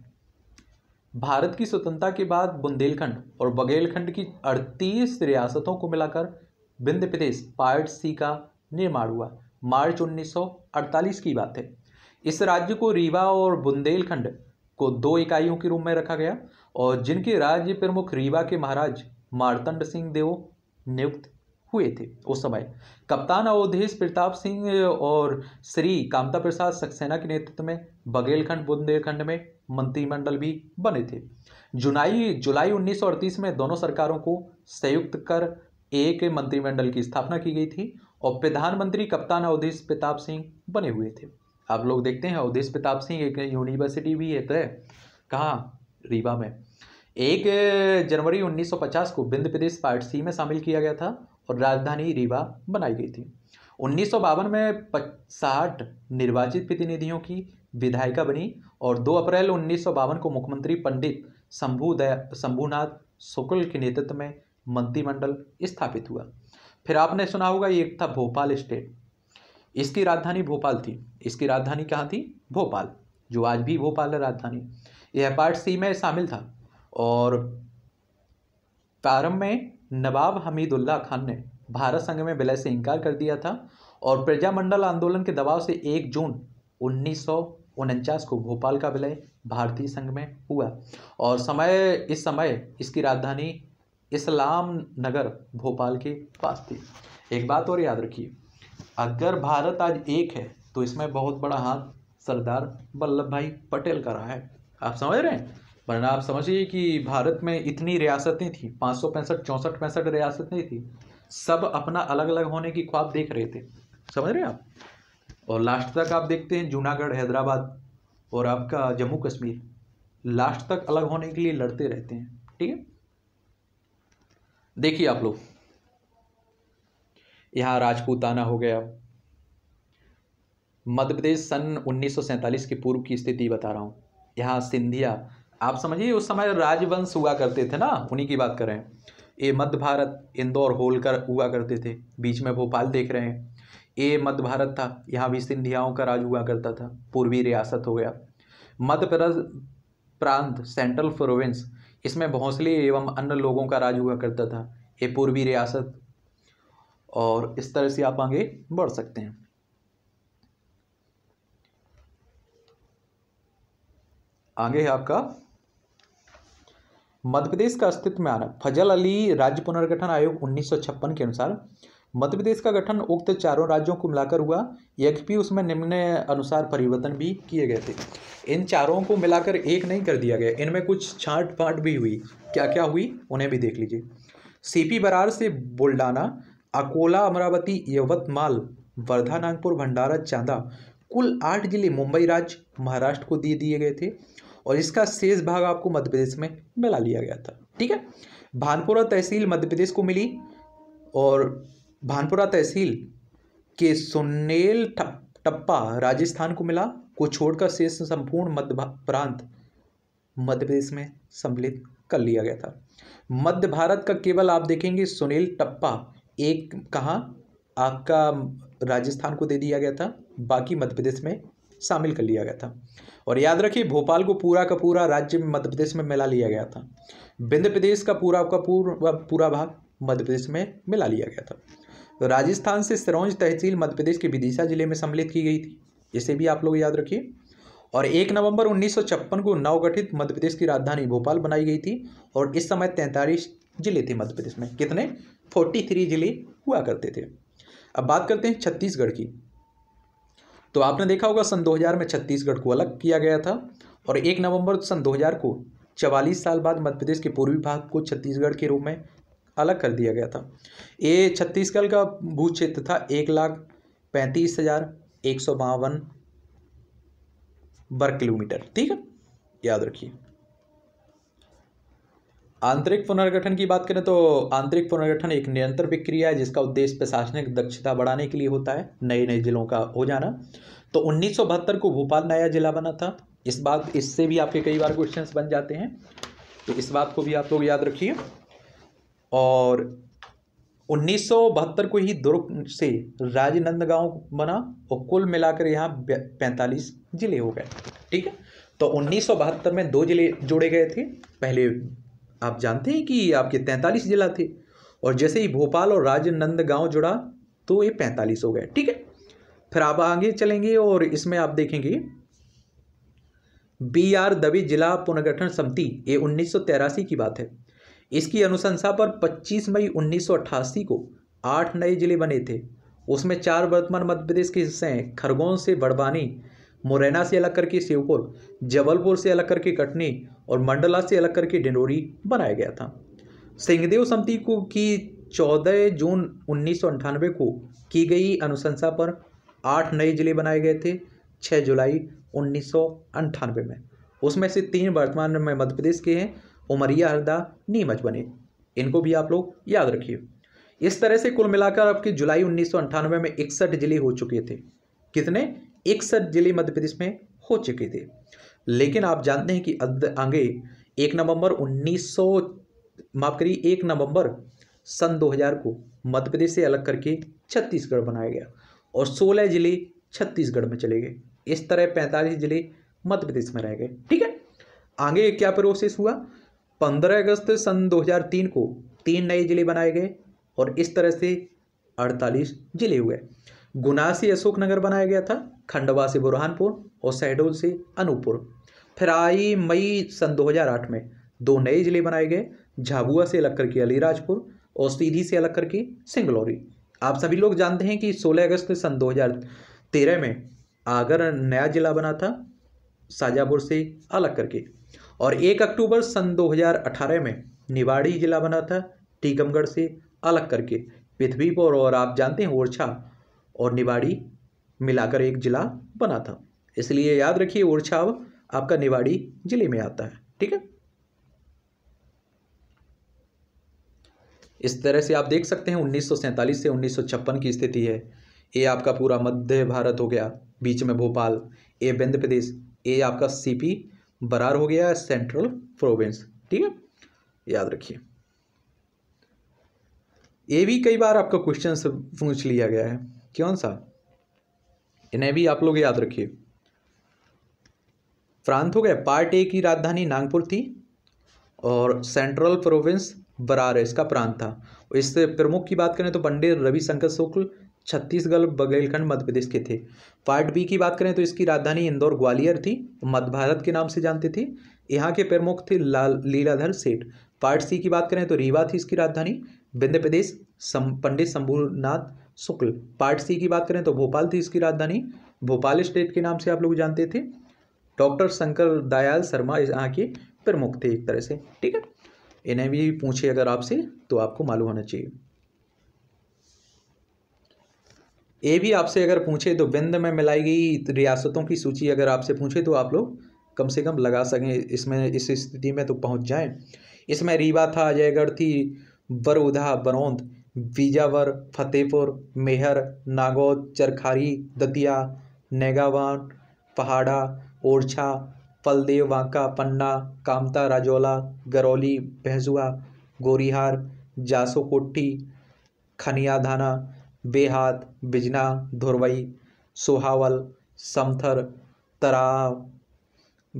भारत की स्वतंत्रता के बाद बुंदेलखंड और बघेलखंड की 38 रियासतों को मिलाकर बिंद प्रदेश पार्ट सी का निर्माण हुआ मार्च 1948 की बात है इस राज्य को रीवा और बुंदेलखंड को दो इकाइयों के रूप में रखा गया और जिनके राज्य प्रमुख रीवा के महाराज मारतंड सिंह देव नियुक्त हुए थे उस समय कप्तान अवधेश प्रताप सिंह और श्री कामता प्रसाद सक्सेना के नेतृत्व में बघेलखंड बुंदेलखंड में मंत्रिमंडल भी बने थे जुलाई जुलाई 1938 में दोनों सरकारों को संयुक्त कर एक मंत्रिमंडल की स्थापना की गई थी और प्रधानमंत्री कप्तान अवधेश प्रताप सिंह बने हुए थे आप लोग देखते हैं अवधेश प्रताप सिंह एक यूनिवर्सिटी भी है तय तो कहाँ रीवा में एक जनवरी 1950 को बिंद प्रदेश पार्ट सी में शामिल किया गया था और राजधानी रीवा बनाई गई थी उन्नीस में साठ निर्वाचित प्रतिनिधियों की विधायिका बनी और 2 अप्रैल उन्नीस को मुख्यमंत्री पंडित शंभु शंभुनाथ शुक्ल के नेतृत्व में मंत्रिमंडल स्थापित हुआ फिर आपने सुना होगा एक था भोपाल स्टेट इसकी राजधानी भोपाल थी इसकी राजधानी कहाँ थी भोपाल जो आज भी भोपाल है राजधानी यह पार्ट सी में शामिल था और प्रारंभ में नवाब हमीदुल्ला खान ने भारत संघ में विलय से इनकार कर दिया था और प्रजामंडल आंदोलन के दबाव से एक जून उन्नीस उनचास को भोपाल का विलय भारतीय संघ में हुआ और समय इस समय इसकी राजधानी इस्लाम नगर भोपाल के पास थी एक बात और याद रखिए अगर भारत आज एक है तो इसमें बहुत बड़ा हाथ सरदार वल्लभ भाई पटेल का रहा है आप समझ रहे हैं वरना आप समझिए कि भारत में इतनी रियासतें थी पाँच सौ पैंसठ चौंसठ पैंसठ रियासतें थी सब अपना अलग अलग होने की ख्वाब देख रहे थे समझ रहे हैं आप और लास्ट तक आप देखते हैं जूनागढ़ हैदराबाद और आपका जम्मू कश्मीर लास्ट तक अलग होने के लिए लड़ते रहते हैं ठीक है देखिए आप लोग यहाँ राजपूताना हो गया मध्य प्रदेश सन सैतालीस के पूर्व की स्थिति बता रहा हूँ यहाँ सिंधिया आप समझिए उस समय राजवंश हुआ करते थे ना उन्हीं की बात कर रहे हैं ये मध्य भारत इंदौर होलकर हुआ करते थे बीच में भोपाल देख रहे हैं ए मध्य भारत था यहाँ भी सिंधियाओं का राज हुआ करता था पूर्वी रियासत हो गया मध्य प्रांत सेंट्रल प्रोविंस इसमें भोंसले एवं अन्य लोगों का राज हुआ करता था ये पूर्वी रियासत और इस तरह से आप आगे बढ़ सकते हैं आगे है आपका मध्य प्रदेश का अस्तित्व में आना फजल अली राज्य पुनर्गठन आयोग उन्नीस के अनुसार मध्य प्रदेश का गठन उक्त चारों राज्यों को मिलाकर हुआ यद्यपि उसमें निम्न अनुसार परिवर्तन भी किए गए थे इन चारों को मिलाकर एक नहीं कर दिया गया इनमें कुछ छाट फाट भी हुई क्या क्या हुई उन्हें भी देख लीजिए सीपी बरार से बुल्डाना अकोला अमरावती यवतमाल वर्धा नागपुर भंडारा चांदा कुल आठ जिले मुंबई राज्य महाराष्ट्र को दे दिए गए थे और इसका शेष भाग आपको मध्य प्रदेश में मिला लिया गया था ठीक है भानपुरा तहसील मध्य प्रदेश को मिली और भानपुरा तहसील के सुनेल टप्पा राजस्थान को मिला को छोड़कर शेष संपूर्ण मध्य प्रांत मध्य प्रदेश में सम्मिलित कर लिया गया था मध्य भारत का केवल आप देखेंगे सुनील टप्पा एक कहाँ आपका राजस्थान को दे दिया गया था बाकी मध्य प्रदेश में शामिल कर लिया गया था और याद रखिए भोपाल को पूरा का पूरा राज्य में मध्य प्रदेश में मिला लिया गया था विंध्य प्रदेश का पूरा का पूरा पूरा भाग मध्य प्रदेश में मिला लिया गया था तो राजस्थान से सिरोंज तहसील मध्य प्रदेश के विदिशा जिले में सम्मिलित की गई थी इसे भी आप लोग याद रखिए और एक नवंबर उन्नीस को नवगठित मध्य प्रदेश की राजधानी भोपाल बनाई गई थी और इस समय तैंतालीस जिले थे मध्य प्रदेश में कितने फोर्टी थ्री जिले हुआ करते थे अब बात करते हैं छत्तीसगढ़ की तो आपने देखा होगा सन 2000 में छत्तीसगढ़ को अलग किया गया था और एक नवंबर सन 2000 को चवालीस साल बाद मध्य प्रदेश के पूर्वी भाग को छत्तीसगढ़ के रूप में अलग कर दिया गया था ये छत्तीसगढ़ का भू क्षेत्र था एक लाख पैंतीस हजार एक सौ बावन वर्ग किलोमीटर ठीक है याद रखिए आंतरिक पुनर्गठन की बात करें तो आंतरिक पुनर्गठन एक निरंतर प्रक्रिया है जिसका उद्देश्य प्रशासनिक दक्षता बढ़ाने के लिए होता है नए नए जिलों का हो जाना तो उन्नीस को भोपाल नया जिला बना था इस बात इससे भी आपके कई बार क्वेश्चंस बन जाते हैं तो इस बात को भी आप लोग याद रखिए और उन्नीस को ही दुर्ग से राजनंदगांव बना और कुल मिलाकर यहाँ 45 जिले हो गए ठीक है तो उन्नीस में दो जिले जोड़े गए थे पहले आप जानते हैं कि आपके 43 जिला थे और जैसे ही भोपाल और राजनंदगांव जुड़ा तो ये 45 हो गए ठीक है फिर आप आगे चलेंगे और इसमें आप देखेंगे बी आर दबी जिला पुनर्गठन समिति ये उन्नीस की बात है इसकी अनुशंसा पर 25 मई 1988 को आठ नए जिले बने थे उसमें चार वर्तमान मध्य प्रदेश के हिस्से हैं खरगोन से बड़वानी मुरैना से अलग करके शिवपुर जबलपुर से अलग करके कटनी और मंडला से अलग करके डिंडोरी बनाया गया था सिंहदेव समिति को की 14 जून उन्नीस को की गई अनुशंसा पर आठ नए जिले बनाए गए थे 6 जुलाई उन्नीस में उसमें से तीन वर्तमान में मध्य प्रदेश के हैं उमरिया हरदा नीमच बने इनको भी आप लोग याद रखिए इस तरह से कुल मिलाकर आपके जुलाई उन्नीस में इकसठ जिले हो चुके थे कितने इकसठ जिले मध्य प्रदेश में हो चुके थे लेकिन आप जानते हैं कि आगे एक नवंबर उन्नीस सौ माफ करिए एक नवंबर सन 2000 को मध्य प्रदेश से अलग करके छत्तीसगढ़ बनाया गया और 16 जिले छत्तीसगढ़ में चले गए इस तरह 45 जिले मध्य प्रदेश में रह गए ठीक है आगे क्या प्रोसेस हुआ पंद्रह अगस्त सन 2003 को तीन नए जिले बनाए गए और इस तरह से अड़तालीस जिले हुए गुना से अशोकनगर बनाया गया था खंडवा से बुरहानपुर और शहडोल से अनूपपुर फिर आई मई सन 2008 में दो नए जिले बनाए गए झाबुआ से अलग करके अलीराजपुर और सीधी से अलग करके सिंगलौरी आप सभी लोग जानते हैं कि 16 अगस्त सन 2013 में आगर नया जिला बना था साजापुर से अलग करके और एक अक्टूबर सन 2018 में निवाड़ी जिला बना था टीकमगढ़ से अलग करके पृथ्वीपुर और आप जानते हैं ओरछा और निवाड़ी मिलाकर एक जिला बना था इसलिए याद रखिए ओरछा अब आपका निवाड़ी जिले में आता है ठीक है इस तरह से आप देख सकते हैं उन्नीस से उन्नीस की स्थिति है ये आपका पूरा मध्य भारत हो गया बीच में भोपाल ए बिंद प्रदेश ए आपका सीपी बरार हो गया सेंट्रल प्रोविंस ठीक है याद रखिए ये भी कई बार आपका क्वेश्चन पूछ लिया गया है कौन सा इन्हें भी आप लोग याद रखिए प्रांत हो गया पार्ट ए की राजधानी नागपुर थी और सेंट्रल प्रोविंस बरार इसका प्रांत था इस प्रमुख की बात करें तो पंडित रविशंकर शुक्ल छत्तीसगढ़ बघेलखंड मध्य प्रदेश के थे पार्ट बी की बात करें तो इसकी राजधानी इंदौर ग्वालियर थी मध्य भारत के नाम से जानते थे यहाँ के प्रमुख थे लाल लीलाधर सेठ पार्ट सी की बात करें तो रीवा थी इसकी राजधानी विंध्य प्रदेश सम, पंडित शंभुनाथ शुक्ल पार्ट सी की बात करें तो भोपाल थी इसकी राजधानी भोपाल स्टेट के नाम से आप लोग जानते थे डॉक्टर शंकर दयाल शर्मा यहाँ के प्रमुख थे एक तरह से ठीक है इन्हें भी पूछे अगर आपसे तो आपको मालूम होना चाहिए ए भी आपसे अगर पूछे तो बिंद में मिलाई गई रियासतों की सूची अगर आपसे पूछे तो आप लोग कम से कम लगा सकें इसमें इस स्थिति में तो पहुंच जाएं इसमें रीवा था अजयगढ़ थी बरौधा बरौंद बीजावर फतेहपुर मेहर नागौद चरखारी दतिया नेगावान पहाड़ा ओरछा फलदेव वांका पन्ना कामता राजौला गरौली भैंसुआ गोरीहार जासोकोटी खनियाधाना बेहाद बिजना धुरवई सोहावल समथर तराव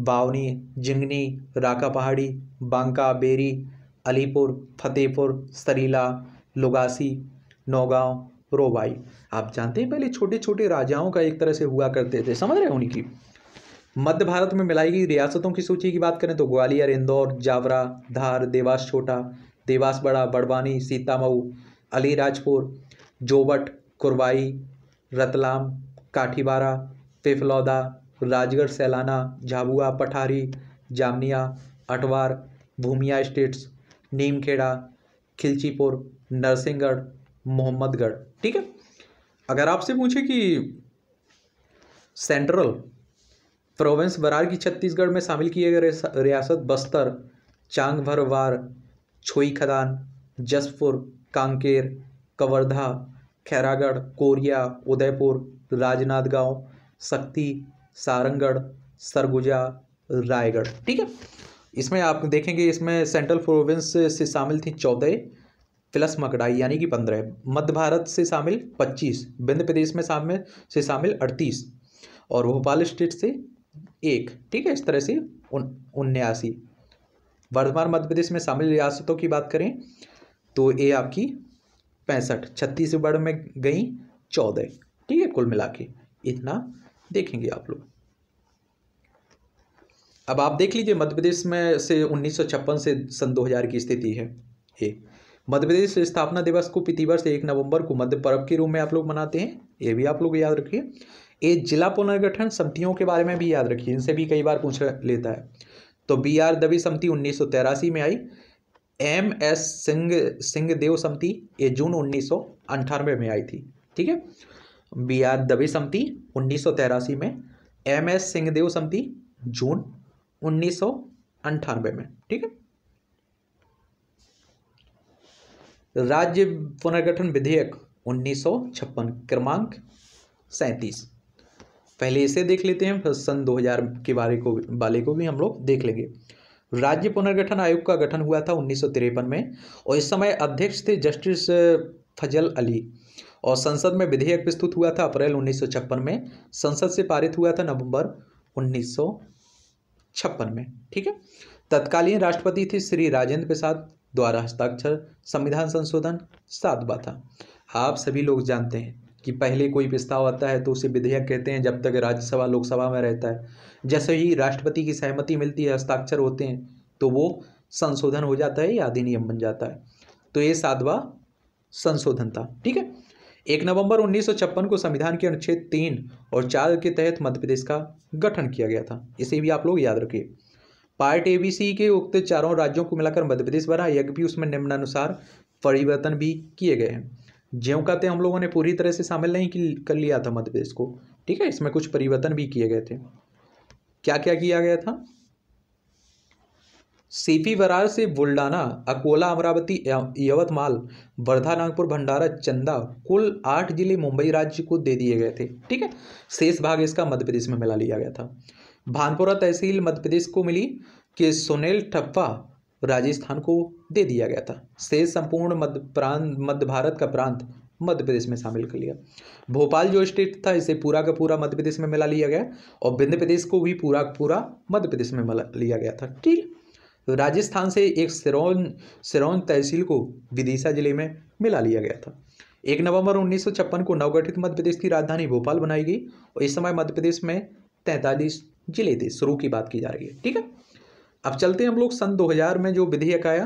बावनी जिंगनी राका पहाड़ी बांका बेरी अलीपुर फतेहपुर सरीला लुगासी नौगांव रोबाई आप जानते हैं पहले छोटे छोटे राजाओं का एक तरह से हुआ करते थे समझ रहे हो उनकी मध्य भारत में मिलाई गई रियासतों की सूची की बात करें तो ग्वालियर इंदौर जावरा धार देवास छोटा देवास बड़ा बड़वानी सीतामऊ अलीराजपुर जोबट कुरवाई रतलाम काठीबारा पेफलौदा राजगढ़ सैलाना झाबुआ पठारी जामनिया अटवार भूमिया स्टेट्स नीमखेड़ा खिलचीपुर नरसिंहगढ़ मोहम्मदगढ़ ठीक है अगर आपसे पूछे कि सेंट्रल प्रोविंस बरार की छत्तीसगढ़ में शामिल किए गए रियासत बस्तर चांग भरवार छोई खदान जसपुर कांकेर कवर्धा खैरागढ़ कोरिया उदयपुर राजनांदगांव शक्ति सारंगढ़ सरगुजा रायगढ़ ठीक है इसमें आप देखेंगे इसमें सेंट्रल प्रोविंस से शामिल थी चौदह प्लस मकड़ाई यानी कि पंद्रह मध्य भारत से शामिल पच्चीस विंध्य प्रदेश में शामिल से शामिल अड़तीस और भोपाल स्टेट से एक ठीक है इस तरह से उन उन्यासी वर्धमान मध्य प्रदेश में शामिल रियासतों की बात करें तो ये आपकी पैंसठ छत्तीसगढ़ में गई चौदह ठीक है कुल मिला के इतना देखेंगे आप लोग अब आप देख लीजिए मध्य प्रदेश में से उन्नीस से सन 2000 की स्थिति है ये मध्य प्रदेश स्थापना दिवस को प्रतिवर्ष एक नवंबर को मध्य पर्व के रूप में आप लोग मनाते हैं ये भी आप लोग याद रखिए ये जिला पुनर्गठन समितियों के बारे में भी याद रखिए इनसे भी कई बार पूछ लेता है तो बी आर दबी समिति उन्नीस में I M S Singh Singhdeo समिति ये जून उन्नीस में आई थी ठीक है बी आर दवे समिति उन्नीस में एम एस देव समिति जून उन्नीस में ठीक है राज्य पुनर्गठन विधेयक उन्नीस क्रमांक सैंतीस पहले इसे देख लेते हैं फिर सन 2000 के बारे को वाले को भी हम लोग देख लेंगे राज्य पुनर्गठन आयोग का गठन हुआ था उन्नीस में और इस समय अध्यक्ष थे जस्टिस फजल अली और संसद में विधेयक प्रस्तुत हुआ था अप्रैल उन्नीस में संसद से पारित हुआ था नवंबर उन्नीस में ठीक है तत्कालीन राष्ट्रपति थे श्री राजेंद्र प्रसाद द्वारा हस्ताक्षर संविधान संशोधन सातवा था आप सभी लोग जानते हैं कि पहले कोई प्रस्ताव आता है तो उसे विधेयक कहते हैं जब तक राज्यसभा लोकसभा में रहता है जैसे ही राष्ट्रपति की सहमति मिलती है हस्ताक्षर होते हैं तो वो संशोधन हो जाता है या अधिनियम बन जाता है तो ये सातवा संशोधन था ठीक है एक नवंबर उन्नीस को संविधान के अनुच्छेद तीन और चार के तहत मध्य प्रदेश का गठन किया गया था इसे भी आप लोग याद रखिए पार्ट एबीसी के उक्त चारों राज्यों को मिलाकर मध्य प्रदेश बना यज्ञ भी उसमें निम्नानुसार परिवर्तन भी किए गए हैं ज्यों का हम लोगों ने पूरी तरह से शामिल नहीं कर लिया था मध्य प्रदेश को ठीक है इसमें कुछ परिवर्तन भी किए गए थे क्या क्या किया गया था सीपी बरार से बुल्डाना अकोला अमरावती यवतमाल वर्धा नागपुर भंडारा चंदा कुल आठ जिले मुंबई राज्य को दे दिए गए थे ठीक है शेष भाग इसका मध्य प्रदेश में मिला लिया गया था भानपुरा तहसील मध्य प्रदेश को मिली कि सुनील ठप्पा राजस्थान को दे दिया गया था शेष संपूर्ण मध्य प्रांत मध्य भारत का प्रांत मध्य प्रदेश में शामिल कर लिया भोपाल जो स्टेट था इसे पूरा का पूरा मध्य प्रदेश में मिला लिया गया और विंध्य प्रदेश को भी पूरा का पूरा मध्य प्रदेश में मिला लिया गया था ठीक राजस्थान से एक सिरौन सिरौन तहसील को विदिशा जिले में मिला लिया गया था एक नवंबर उन्नीस को नवगठित मध्य प्रदेश की राजधानी भोपाल बनाई गई और इस समय मध्य प्रदेश में तैंतालीस जिले थे शुरू की बात की जा रही है ठीक है अब चलते हैं हम लोग सन 2000 में जो विधेयक आया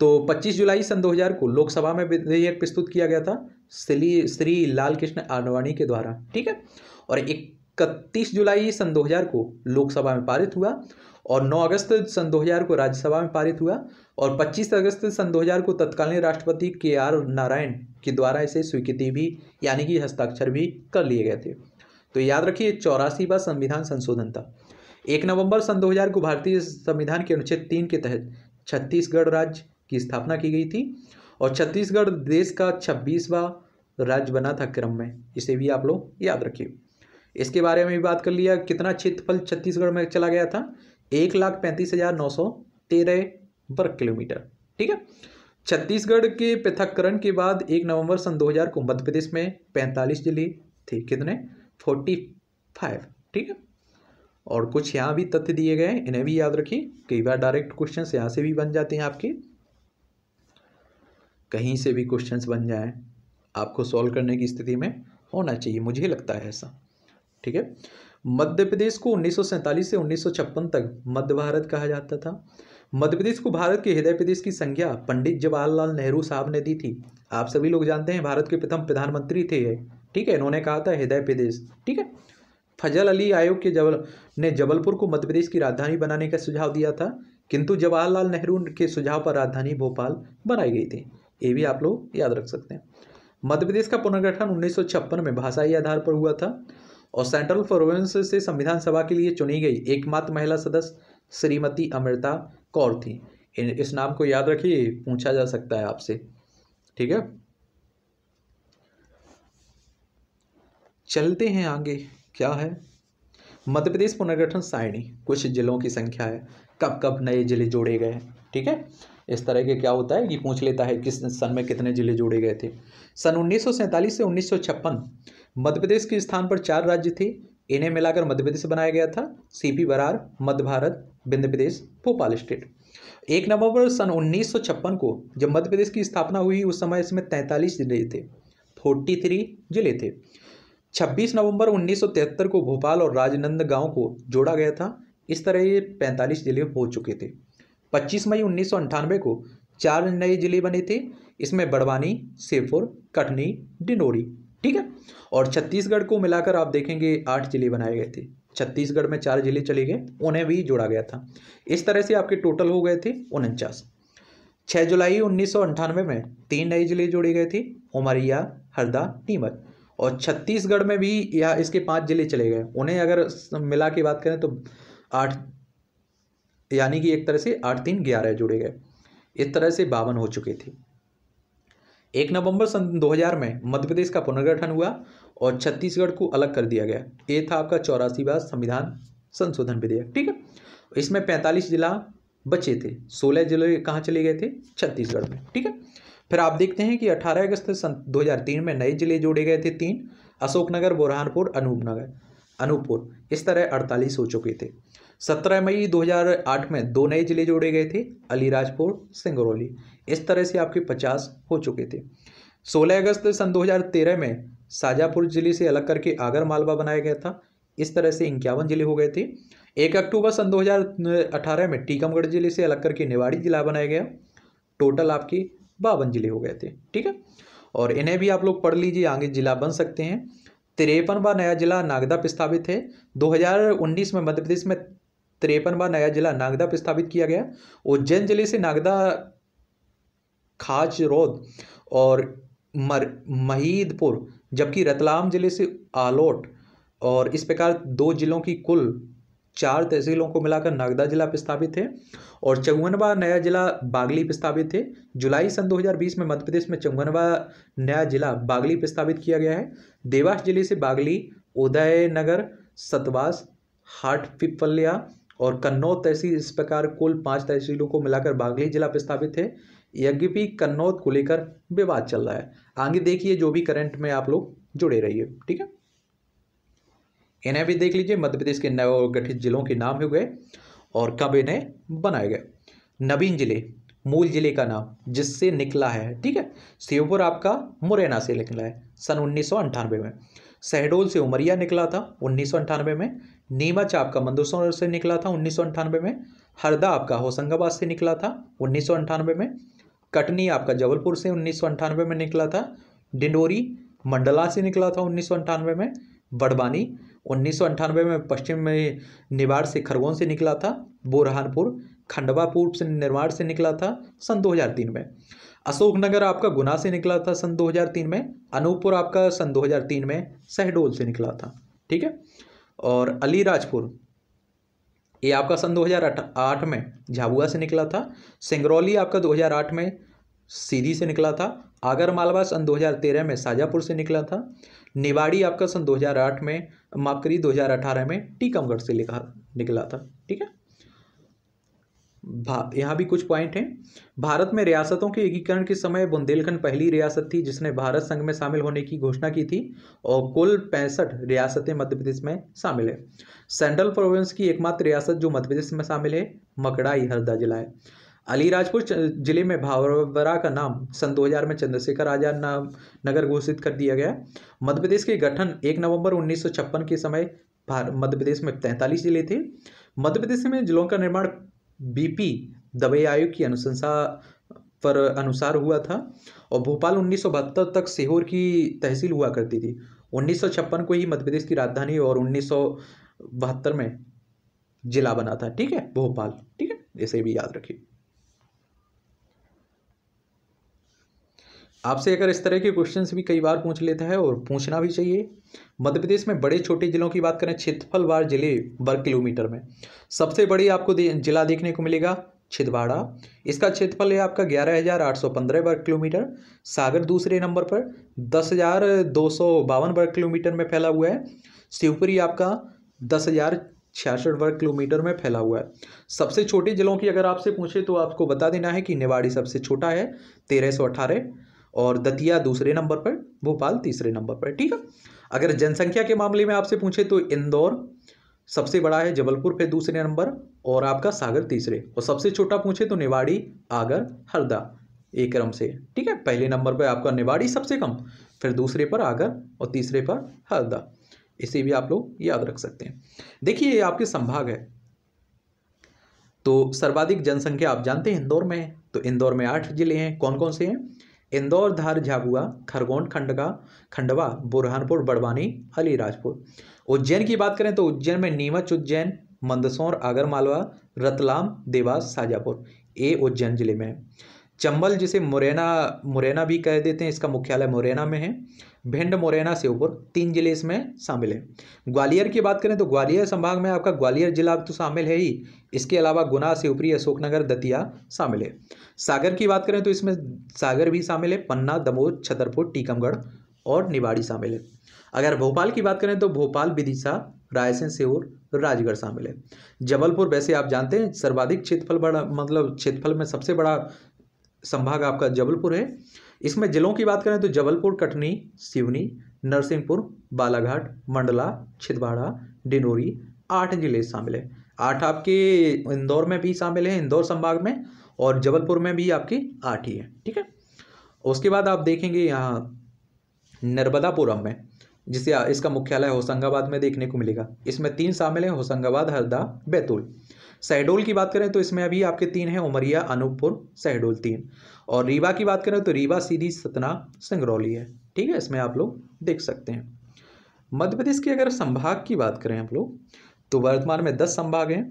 तो 25 जुलाई सन 2000 को लोकसभा में विधेयक प्रस्तुत किया गया था श्री श्री लाल कृष्ण आडवाणी के द्वारा ठीक है और इकतीस जुलाई सन 2000 को लोकसभा में पारित हुआ और 9 अगस्त सन 2000 को राज्यसभा में पारित हुआ और 25 अगस्त सन 2000 को तत्कालीन राष्ट्रपति के आर नारायण के द्वारा इसे स्वीकृति भी यानी कि हस्ताक्षर भी कर लिए गए थे तो याद रखिए चौरासीवा संविधान संशोधन था एक नवंबर सन 2000 को भारतीय संविधान के अनुच्छेद तीन के तहत छत्तीसगढ़ राज्य की स्थापना की गई थी और छत्तीसगढ़ देश का छब्बीसवा राज्य बना था क्रम में इसे भी आप लोग याद रखिए इसके बारे में भी बात कर लिया कितना क्षेत्रफल छत्तीसगढ़ में चला गया था एक लाख पैंतीस हजार नौ सौ तेरह वर्ग किलोमीटर ठीक है छत्तीसगढ़ के पृथककरण के बाद एक नवंबर सन 2000 को मध्य प्रदेश में पैंतालीस जिले थे कितने फोर्टी फाइव ठीक है और कुछ यहाँ भी तथ्य दिए गए हैं इन्हें भी याद रखिए कई बार डायरेक्ट क्वेश्चन यहाँ से भी बन जाते हैं आपके कहीं से भी क्वेश्चन बन जाए आपको सॉल्व करने की स्थिति में होना चाहिए मुझे लगता है ऐसा ठीक है मध्य प्रदेश को उन्नीस से उन्नीस तक मध्य भारत कहा जाता था मध्य प्रदेश को भारत के हृदय प्रदेश की संज्ञा पंडित जवाहरलाल नेहरू साहब ने दी थी आप सभी लोग जानते हैं भारत के प्रथम प्रधानमंत्री थे ठीक है इन्होंने कहा था हृदय प्रदेश ठीक है फजल अली आयोग के जबल ने जबलपुर को मध्य प्रदेश की राजधानी बनाने का सुझाव दिया था किंतु जवाहरलाल नेहरू के सुझाव पर राजधानी भोपाल बनाई गई थी ये भी आप लोग याद रख सकते हैं मध्य प्रदेश का पुनर्गठन उन्नीस में भाषाई आधार पर हुआ था और सेंट्रल प्रोविंस से संविधान सभा के लिए चुनी गई एकमात्र महिला सदस्य श्रीमती अमृता कौर थी इस नाम को याद रखिए पूछा जा सकता है आपसे ठीक है चलते हैं आगे क्या है मध्य प्रदेश पुनर्गठन सारिणी कुछ जिलों की संख्या है कब कब नए जिले जोड़े गए ठीक है इस तरह के क्या होता है कि पूछ लेता है किस सन में कितने जिले जोड़े गए थे सन उन्नीस से उन्नीस मध्य प्रदेश के स्थान पर चार राज्य थे इन्हें मिलाकर मध्य प्रदेश बनाया गया था सीपी बरार मध्य भारत विंध्य प्रदेश भोपाल स्टेट एक नवंबर सन 1956 को जब मध्य प्रदेश की स्थापना हुई उस समय इसमें तैंतालीस जिले थे 43 जिले थे 26 नवंबर तिहत्तर को भोपाल और राजनंद गांव को जोड़ा गया था इस तरह ये 45 जिले हो चुके थे 25 मई उन्नीस को चार नए जिले बने थे इसमें बड़वानी सेफुर कटनी डिंडोरी ठीक है और छत्तीसगढ़ को मिलाकर आप देखेंगे आठ जिले बनाए गए थे छत्तीसगढ़ में चार जिले चले गए उन्हें भी जोड़ा गया था इस तरह से आपके टोटल हो गए थे उनचास छः जुलाई उन्नीस में तीन नए जिले जोड़े गए थे उमरिया हरदा नीमच और छत्तीसगढ़ में भी यह इसके पाँच ज़िले चले गए उन्हें अगर मिला के बात करें तो आठ यानी कि एक तरह से आठ तीन ग्यारह जुड़े गए इस तरह से बावन हो चुके थे एक नवंबर सन 2000 में मध्य प्रदेश का पुनर्गठन हुआ और छत्तीसगढ़ को अलग कर दिया गया ये था आपका चौरासीवा संविधान संशोधन विधेयक ठीक है इसमें पैंतालीस जिला बचे थे सोलह जिले कहाँ चले गए थे छत्तीसगढ़ में ठीक है फिर आप देखते हैं कि 18 अगस्त सन 2003 में नए जिले जोड़े गए थे तीन अशोकनगर बुरहानपुर अनूपनगर अनूपपुर इस तरह अड़तालीस हो चुके थे सत्रह मई 2008 में दो नए जिले जोड़े गए थे अलीराजपुर सिंगरौली इस तरह से आपके पचास हो चुके थे सोलह अगस्त सन 2013 में साजापुर जिले से अलग करके आगर मालवा बनाया गया था इस तरह से इक्यावन जिले हो गए थे एक अक्टूबर सन 2018 में टीकमगढ़ जिले से अलग करके निवाड़ी जिला बनाया गया टोटल आपकी बावन जिले हो गए थे ठीक है और इन्हें भी आप लोग पढ़ लीजिए आगे जिला बन सकते हैं तिरपनवा नया जिला नागदा प्रस्तावित है 2019 में मध्य प्रदेश में तिरपनवा नया जिला नागदा प्रस्तावित किया गया उज्जैन जिले से नागदा खाच रौद और मर महीदपुर जबकि रतलाम जिले से आलोट और इस प्रकार दो जिलों की कुल चार तहसीलों को मिलाकर नागदा जिला प्रस्तावित थे और चौवनवा नया जिला बागली प्रस्तावित थे जुलाई सन 2020 में मध्य प्रदेश में चौवनवा नया जिला बागली प्रस्तावित किया गया है देवास जिले से बागली उदयनगर सतवास हाट पिपल्या और कन्नौज तहसील इस प्रकार कुल पांच तहसीलों को मिलाकर बागली जिला प्रस्तावित है यद्यपि कन्नौत को लेकर विवाद चल रहा है आगे देखिए जो भी करंट में आप लोग जुड़े रहिए ठीक है इन्हें भी देख लीजिए मध्य प्रदेश के नवगठित जिलों के नाम हो गए और कब इन्हें बनाए गए नवीन जिले मूल जिले का नाम जिससे निकला है ठीक है शिवपुर आपका मुरैना से निकला है सन उन्नीस में शहडोल से उमरिया निकला था उन्नीस में नीमच आपका मंदूसौर से निकला था उन्नीस में हरदा आपका होशंगाबाद से निकला था उन्नीस में कटनी आपका जबलपुर से उन्नीस में निकला था डिंडोरी मंडला से निकला था उन्नीस में बड़बानी उन्नीस में पश्चिम में निवाड़ से खरगोन से निकला था बुरहानपुर खंडवा पूर्व से निर्माण से निकला था सन 2003 में अशोकनगर आपका गुना से निकला था सन 2003 में अनूपपुर आपका सन 2003 में शहडोल से निकला था ठीक है और अलीराजपुर ये आपका सन 2008 में झाबुआ से निकला था सिंगरौली आपका 2008 में सीधी से निकला था आगरमालवा सन 2013 में साजापुर से निकला था निवाड़ी आपका सन 2008 में माफ करिए 2018 में टीकमगढ़ से लिखा निकला था ठीक है यहाँ भी कुछ पॉइंट हैं भारत में रियासतों के एकीकरण के समय बुंदेलखंड पहली रियासत थी जिसने भारत संघ में शामिल होने की घोषणा की थी और कुल पैंसठ रियासतें मध्य प्रदेश में शामिल है सेंट्रल प्रोविंस की एकमात्र रियासत जो मध्य प्रदेश में शामिल है मकड़ाई हरदा जिला है अलीराजपुर ज़िले में भावरा का नाम सन 2000 में चंद्रशेखर आज़ाद नाम नगर घोषित कर दिया गया मध्य प्रदेश के गठन 1 नवंबर उन्नीस के समय मध्य प्रदेश में तैंतालीस जिले थे मध्य प्रदेश में जिलों का निर्माण बीपी दवे आयोग की अनुशंसा पर अनुसार हुआ था और भोपाल उन्नीस तक सीहोर की तहसील हुआ करती थी उन्नीस को ही मध्य प्रदेश की राजधानी और उन्नीस में जिला बना था ठीक है भोपाल ठीक है इसे भी याद रखिए आपसे अगर इस तरह के क्वेश्चन भी कई बार पूछ लेता है और पूछना भी चाहिए मध्य प्रदेश में बड़े छोटे ज़िलों की बात करें क्षेत्रफलवार ज़िले वर्ग किलोमीटर में सबसे बड़ी आपको दे, जिला देखने को मिलेगा छिदवाड़ा इसका क्षेत्रफल है आपका ग्यारह हज़ार आठ सौ पंद्रह वर्ग किलोमीटर सागर दूसरे नंबर पर दस हज़ार दो सौ बावन वर्ग किलोमीटर में फैला हुआ है शिवपुरी आपका दस हज़ार छियासठ वर्ग किलोमीटर में फैला हुआ है सबसे छोटे ज़िलों की अगर आपसे पूछे तो आपको बता देना है कि निवाड़ी सबसे छोटा है तेरह सौ अठारह और दतिया दूसरे नंबर पर भोपाल तीसरे नंबर पर ठीक है अगर जनसंख्या के मामले में आपसे पूछे तो इंदौर सबसे बड़ा है जबलपुर फिर दूसरे नंबर और आपका सागर तीसरे और सबसे छोटा पूछे तो निवाड़ी आगर हरदा एक क्रम से ठीक है पहले नंबर पर आपका निवाड़ी सबसे कम फिर दूसरे पर आगर और तीसरे पर हरदा इसे भी आप लोग याद रख सकते हैं देखिए ये आपके संभाग है तो सर्वाधिक जनसंख्या आप जानते हैं इंदौर में है तो इंदौर में आठ जिले हैं कौन कौन से हैं इंदौर धार झाबुआ खरगोन खंडगा खंडवा बुरहानपुर बड़वानी अलीराजपुर उज्जैन की बात करें तो उज्जैन में नीमच उज्जैन मंदसौर आगरमालवा रतलाम देवास साजापुर ए उज्जैन जिले में है चंबल जिसे मुरैना मुरैना भी कह देते हैं इसका मुख्यालय मुरैना में है भिंड मुरैना श्योपुर तीन जिले इसमें शामिल हैं ग्वालियर की बात करें तो ग्वालियर संभाग में आपका ग्वालियर जिला तो शामिल है ही इसके अलावा गुना शिवपुरी अशोकनगर दतिया शामिल है सागर की बात करें तो इसमें सागर भी शामिल है पन्ना दमोह छतरपुर टीकमगढ़ और निवाड़ी शामिल है अगर भोपाल की बात करें तो भोपाल विदिशा रायसेन सेवर राजगढ़ शामिल है जबलपुर वैसे आप जानते हैं सर्वाधिक क्षेत्रफल बड़ा मतलब क्षेत्रफल में सबसे बड़ा संभाग आपका जबलपुर है इसमें जिलों की बात करें तो जबलपुर कटनी सिवनी नरसिंहपुर बालाघाट मंडला छिदवाड़ा डिनोरी आठ जिले शामिल हैं आठ आपके इंदौर में भी शामिल हैं इंदौर संभाग में और जबलपुर में भी आपके आठ ही है ठीक है उसके बाद आप देखेंगे यहाँ नर्मदापुरम में जिसे इसका मुख्यालय होशंगाबाद में देखने को मिलेगा इसमें तीन शामिल हैं होशंगाबाद हरदा बैतूल शहडोल की बात करें तो इसमें अभी आपके तीन हैं उमरिया अनूपपुर शहडोल तीन और रीवा की बात करें तो रीवा सीधी सतना सिंगरौली है ठीक है इसमें आप लोग देख सकते हैं मध्य प्रदेश की अगर संभाग की बात करें हम लोग तो वर्तमान में दस संभाग हैं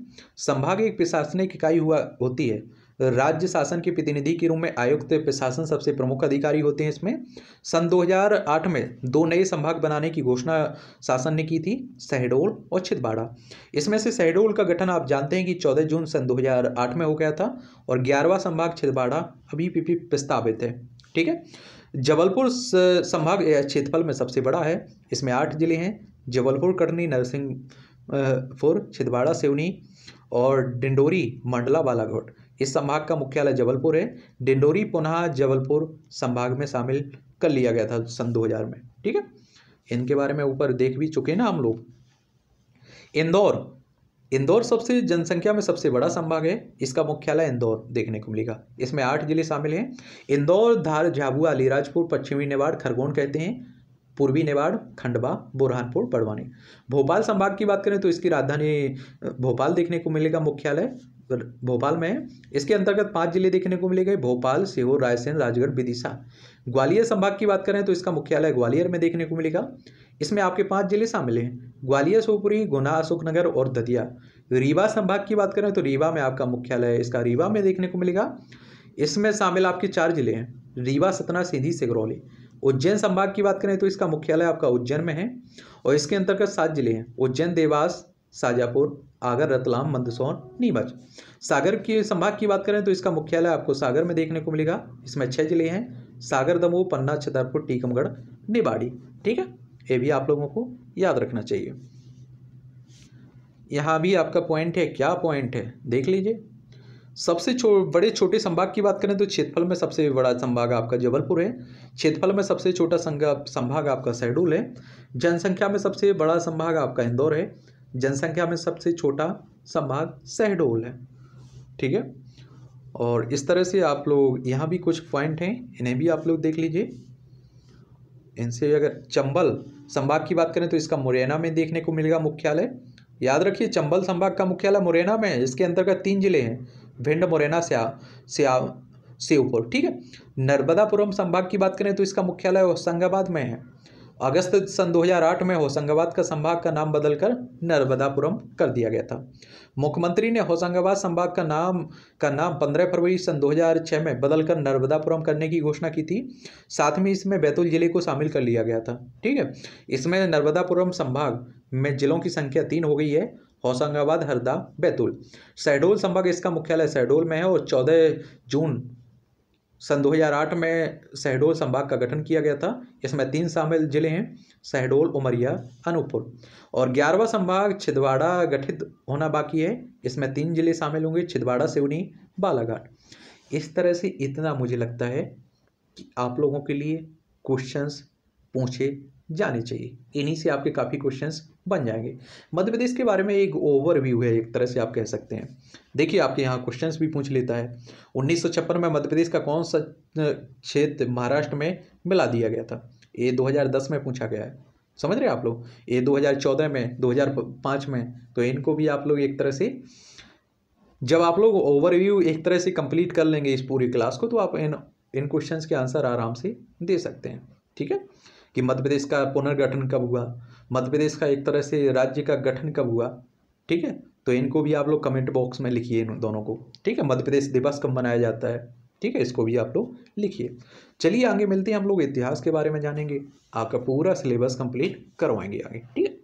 संभाग एक प्रशासनिक इकाई हुआ होती है राज्य शासन के प्रतिनिधि के रूप में आयुक्त प्रशासन सबसे प्रमुख अधिकारी होते हैं इसमें सन 2008 में दो नए संभाग बनाने की घोषणा शासन ने की थी शहडोल और छिदवाड़ा इसमें से शहडोल का गठन आप जानते हैं कि 14 जून सन 2008 में हो गया था और ग्यारहवा संभाग छिदवाड़ा अभी भी प्रस्तावित है ठीक है जबलपुर संभाग क्षेत्रफल में सबसे बड़ा है इसमें आठ जिले हैं जबलपुर कटनी नरसिंहपुर छिदवाड़ा सिवनी और डिंडोरी मंडला बालाघाट इस संभाग का मुख्यालय जबलपुर है डिंडोरी पुनः जबलपुर संभाग में शामिल कर लिया गया था सन 2000 में ठीक है इनके बारे में ऊपर देख भी चुके हैं ना हम लोग इंदौर इंदौर सबसे जनसंख्या में सबसे बड़ा संभाग है इसका मुख्यालय इंदौर देखने को मिलेगा इसमें आठ जिले शामिल हैं इंदौर धार झाबुआ अलीराजपुर पश्चिमी नेवाड़ खरगोन कहते हैं पूर्वी नेवाड़ खंडवा बुरहानपुर बड़वानी भोपाल संभाग की बात करें तो इसकी राजधानी भोपाल देखने को मिलेगा मुख्यालय भोपाल में इसके अंतर्गत पांच जिले देखने को मिले गए भोपाल सीहोर रायसेन राजगढ़ विदिशा ग्वालियर संभाग की बात करें तो इसका मुख्यालय ग्वालियर में देखने को मिलेगा इसमें आपके पांच जिले शामिल हैं ग्वालियर शिवपुरी गुना अशोकनगर और दतिया रीवा संभाग की बात करें तो रीवा में आपका मुख्यालय है इसका रीवा में देखने को मिलेगा इसमें शामिल आपके चार जिले हैं रीवा सतना सीधी सिगरौली उज्जैन संभाग की बात करें तो इसका मुख्यालय आपका उज्जैन में है और इसके अंतर्गत सात जिले हैं उज्जैन देवास साजापुर आगर रतलाम मंदसौर नीमच सागर के संभाग की बात करें तो इसका मुख्यालय आपको सागर में देखने को मिलेगा इसमें छह जिले हैं सागर दमोह पन्ना छतरपुर टीकमगढ़ निबाड़ी ठीक है ये भी आप लोगों को याद रखना चाहिए यहाँ भी आपका पॉइंट है क्या पॉइंट है देख लीजिए सबसे छो बड़े छोटे संभाग की बात करें तो क्षेत्रफल में सबसे बड़ा संभाग आपका जबलपुर है क्षेत्रफल में सबसे छोटा संभाग आपका शहडूल है जनसंख्या में सबसे बड़ा संभाग आपका इंदौर है जनसंख्या में सबसे छोटा संभाग शहडोल है ठीक है और इस तरह से आप लोग यहाँ भी कुछ पॉइंट हैं इन्हें भी आप लोग देख लीजिए इनसे अगर चंबल संभाग की बात करें तो इसका मुरैना में देखने को मिलेगा मुख्यालय याद रखिए चंबल संभाग का मुख्यालय मुरैना में है इसके अंतर्गत तीन जिले हैं भिंड मुरैना से स्या सेवपुर ठीक है नर्मदापुरम संभाग की बात करें तो इसका मुख्यालय होशंगाबाद में है अगस्त सन 2008 में होशंगाबाद का संभाग का नाम बदलकर नर्मदापुरम कर दिया गया था मुख्यमंत्री ने होशंगाबाद संभाग का नाम का नाम 15 फरवरी सन 2006 में बदलकर नर्मदापुरम करने की घोषणा की थी साथ में इसमें बैतूल जिले को शामिल कर लिया गया था ठीक है इसमें नर्मदापुरम संभाग में जिलों की संख्या तीन हो गई है होशंगाबाद हरदा बैतूल शहडोल संभाग इसका मुख्यालय शहडोल में है और चौदह जून सन 2008 में शहडोल संभाग का गठन किया गया था इसमें तीन शामिल जिले हैं शहडोल उमरिया अनूपपुर और ग्यारहवा संभाग छिदवाड़ा गठित होना बाकी है इसमें तीन जिले शामिल होंगे छिदवाड़ा सिवनी बालाघाट इस तरह से इतना मुझे लगता है कि आप लोगों के लिए क्वेश्चंस पूछे जाने चाहिए इन्हीं से आपके काफ़ी क्वेश्चंस बन जाएंगे मध्य प्रदेश के बारे में एक ओवरव्यू है एक तरह से आप कह सकते हैं देखिए आपके यहाँ क्वेश्चंस भी पूछ लेता है उन्नीस में मध्य प्रदेश का कौन सा क्षेत्र महाराष्ट्र में मिला दिया गया था ये 2010 में पूछा गया है समझ रहे आप लोग ये 2014 में 2005 में तो इनको भी आप लोग एक तरह से जब आप लोग ओवरव्यू एक तरह से कंप्लीट कर लेंगे इस पूरी क्लास को तो आप इन इन क्वेश्चंस के आंसर आराम से दे सकते हैं ठीक है कि मध्य प्रदेश का पुनर्गठन कब हुआ मध्य प्रदेश का एक तरह से राज्य का गठन कब हुआ ठीक है तो इनको भी आप लोग कमेंट बॉक्स में लिखिए इन दोनों को ठीक है मध्य प्रदेश दिवस कब मनाया जाता है ठीक है इसको भी आप लोग लिखिए चलिए आगे मिलते हैं हम लोग इतिहास के बारे में जानेंगे आपका पूरा सिलेबस कंप्लीट करवाएंगे आगे ठीक है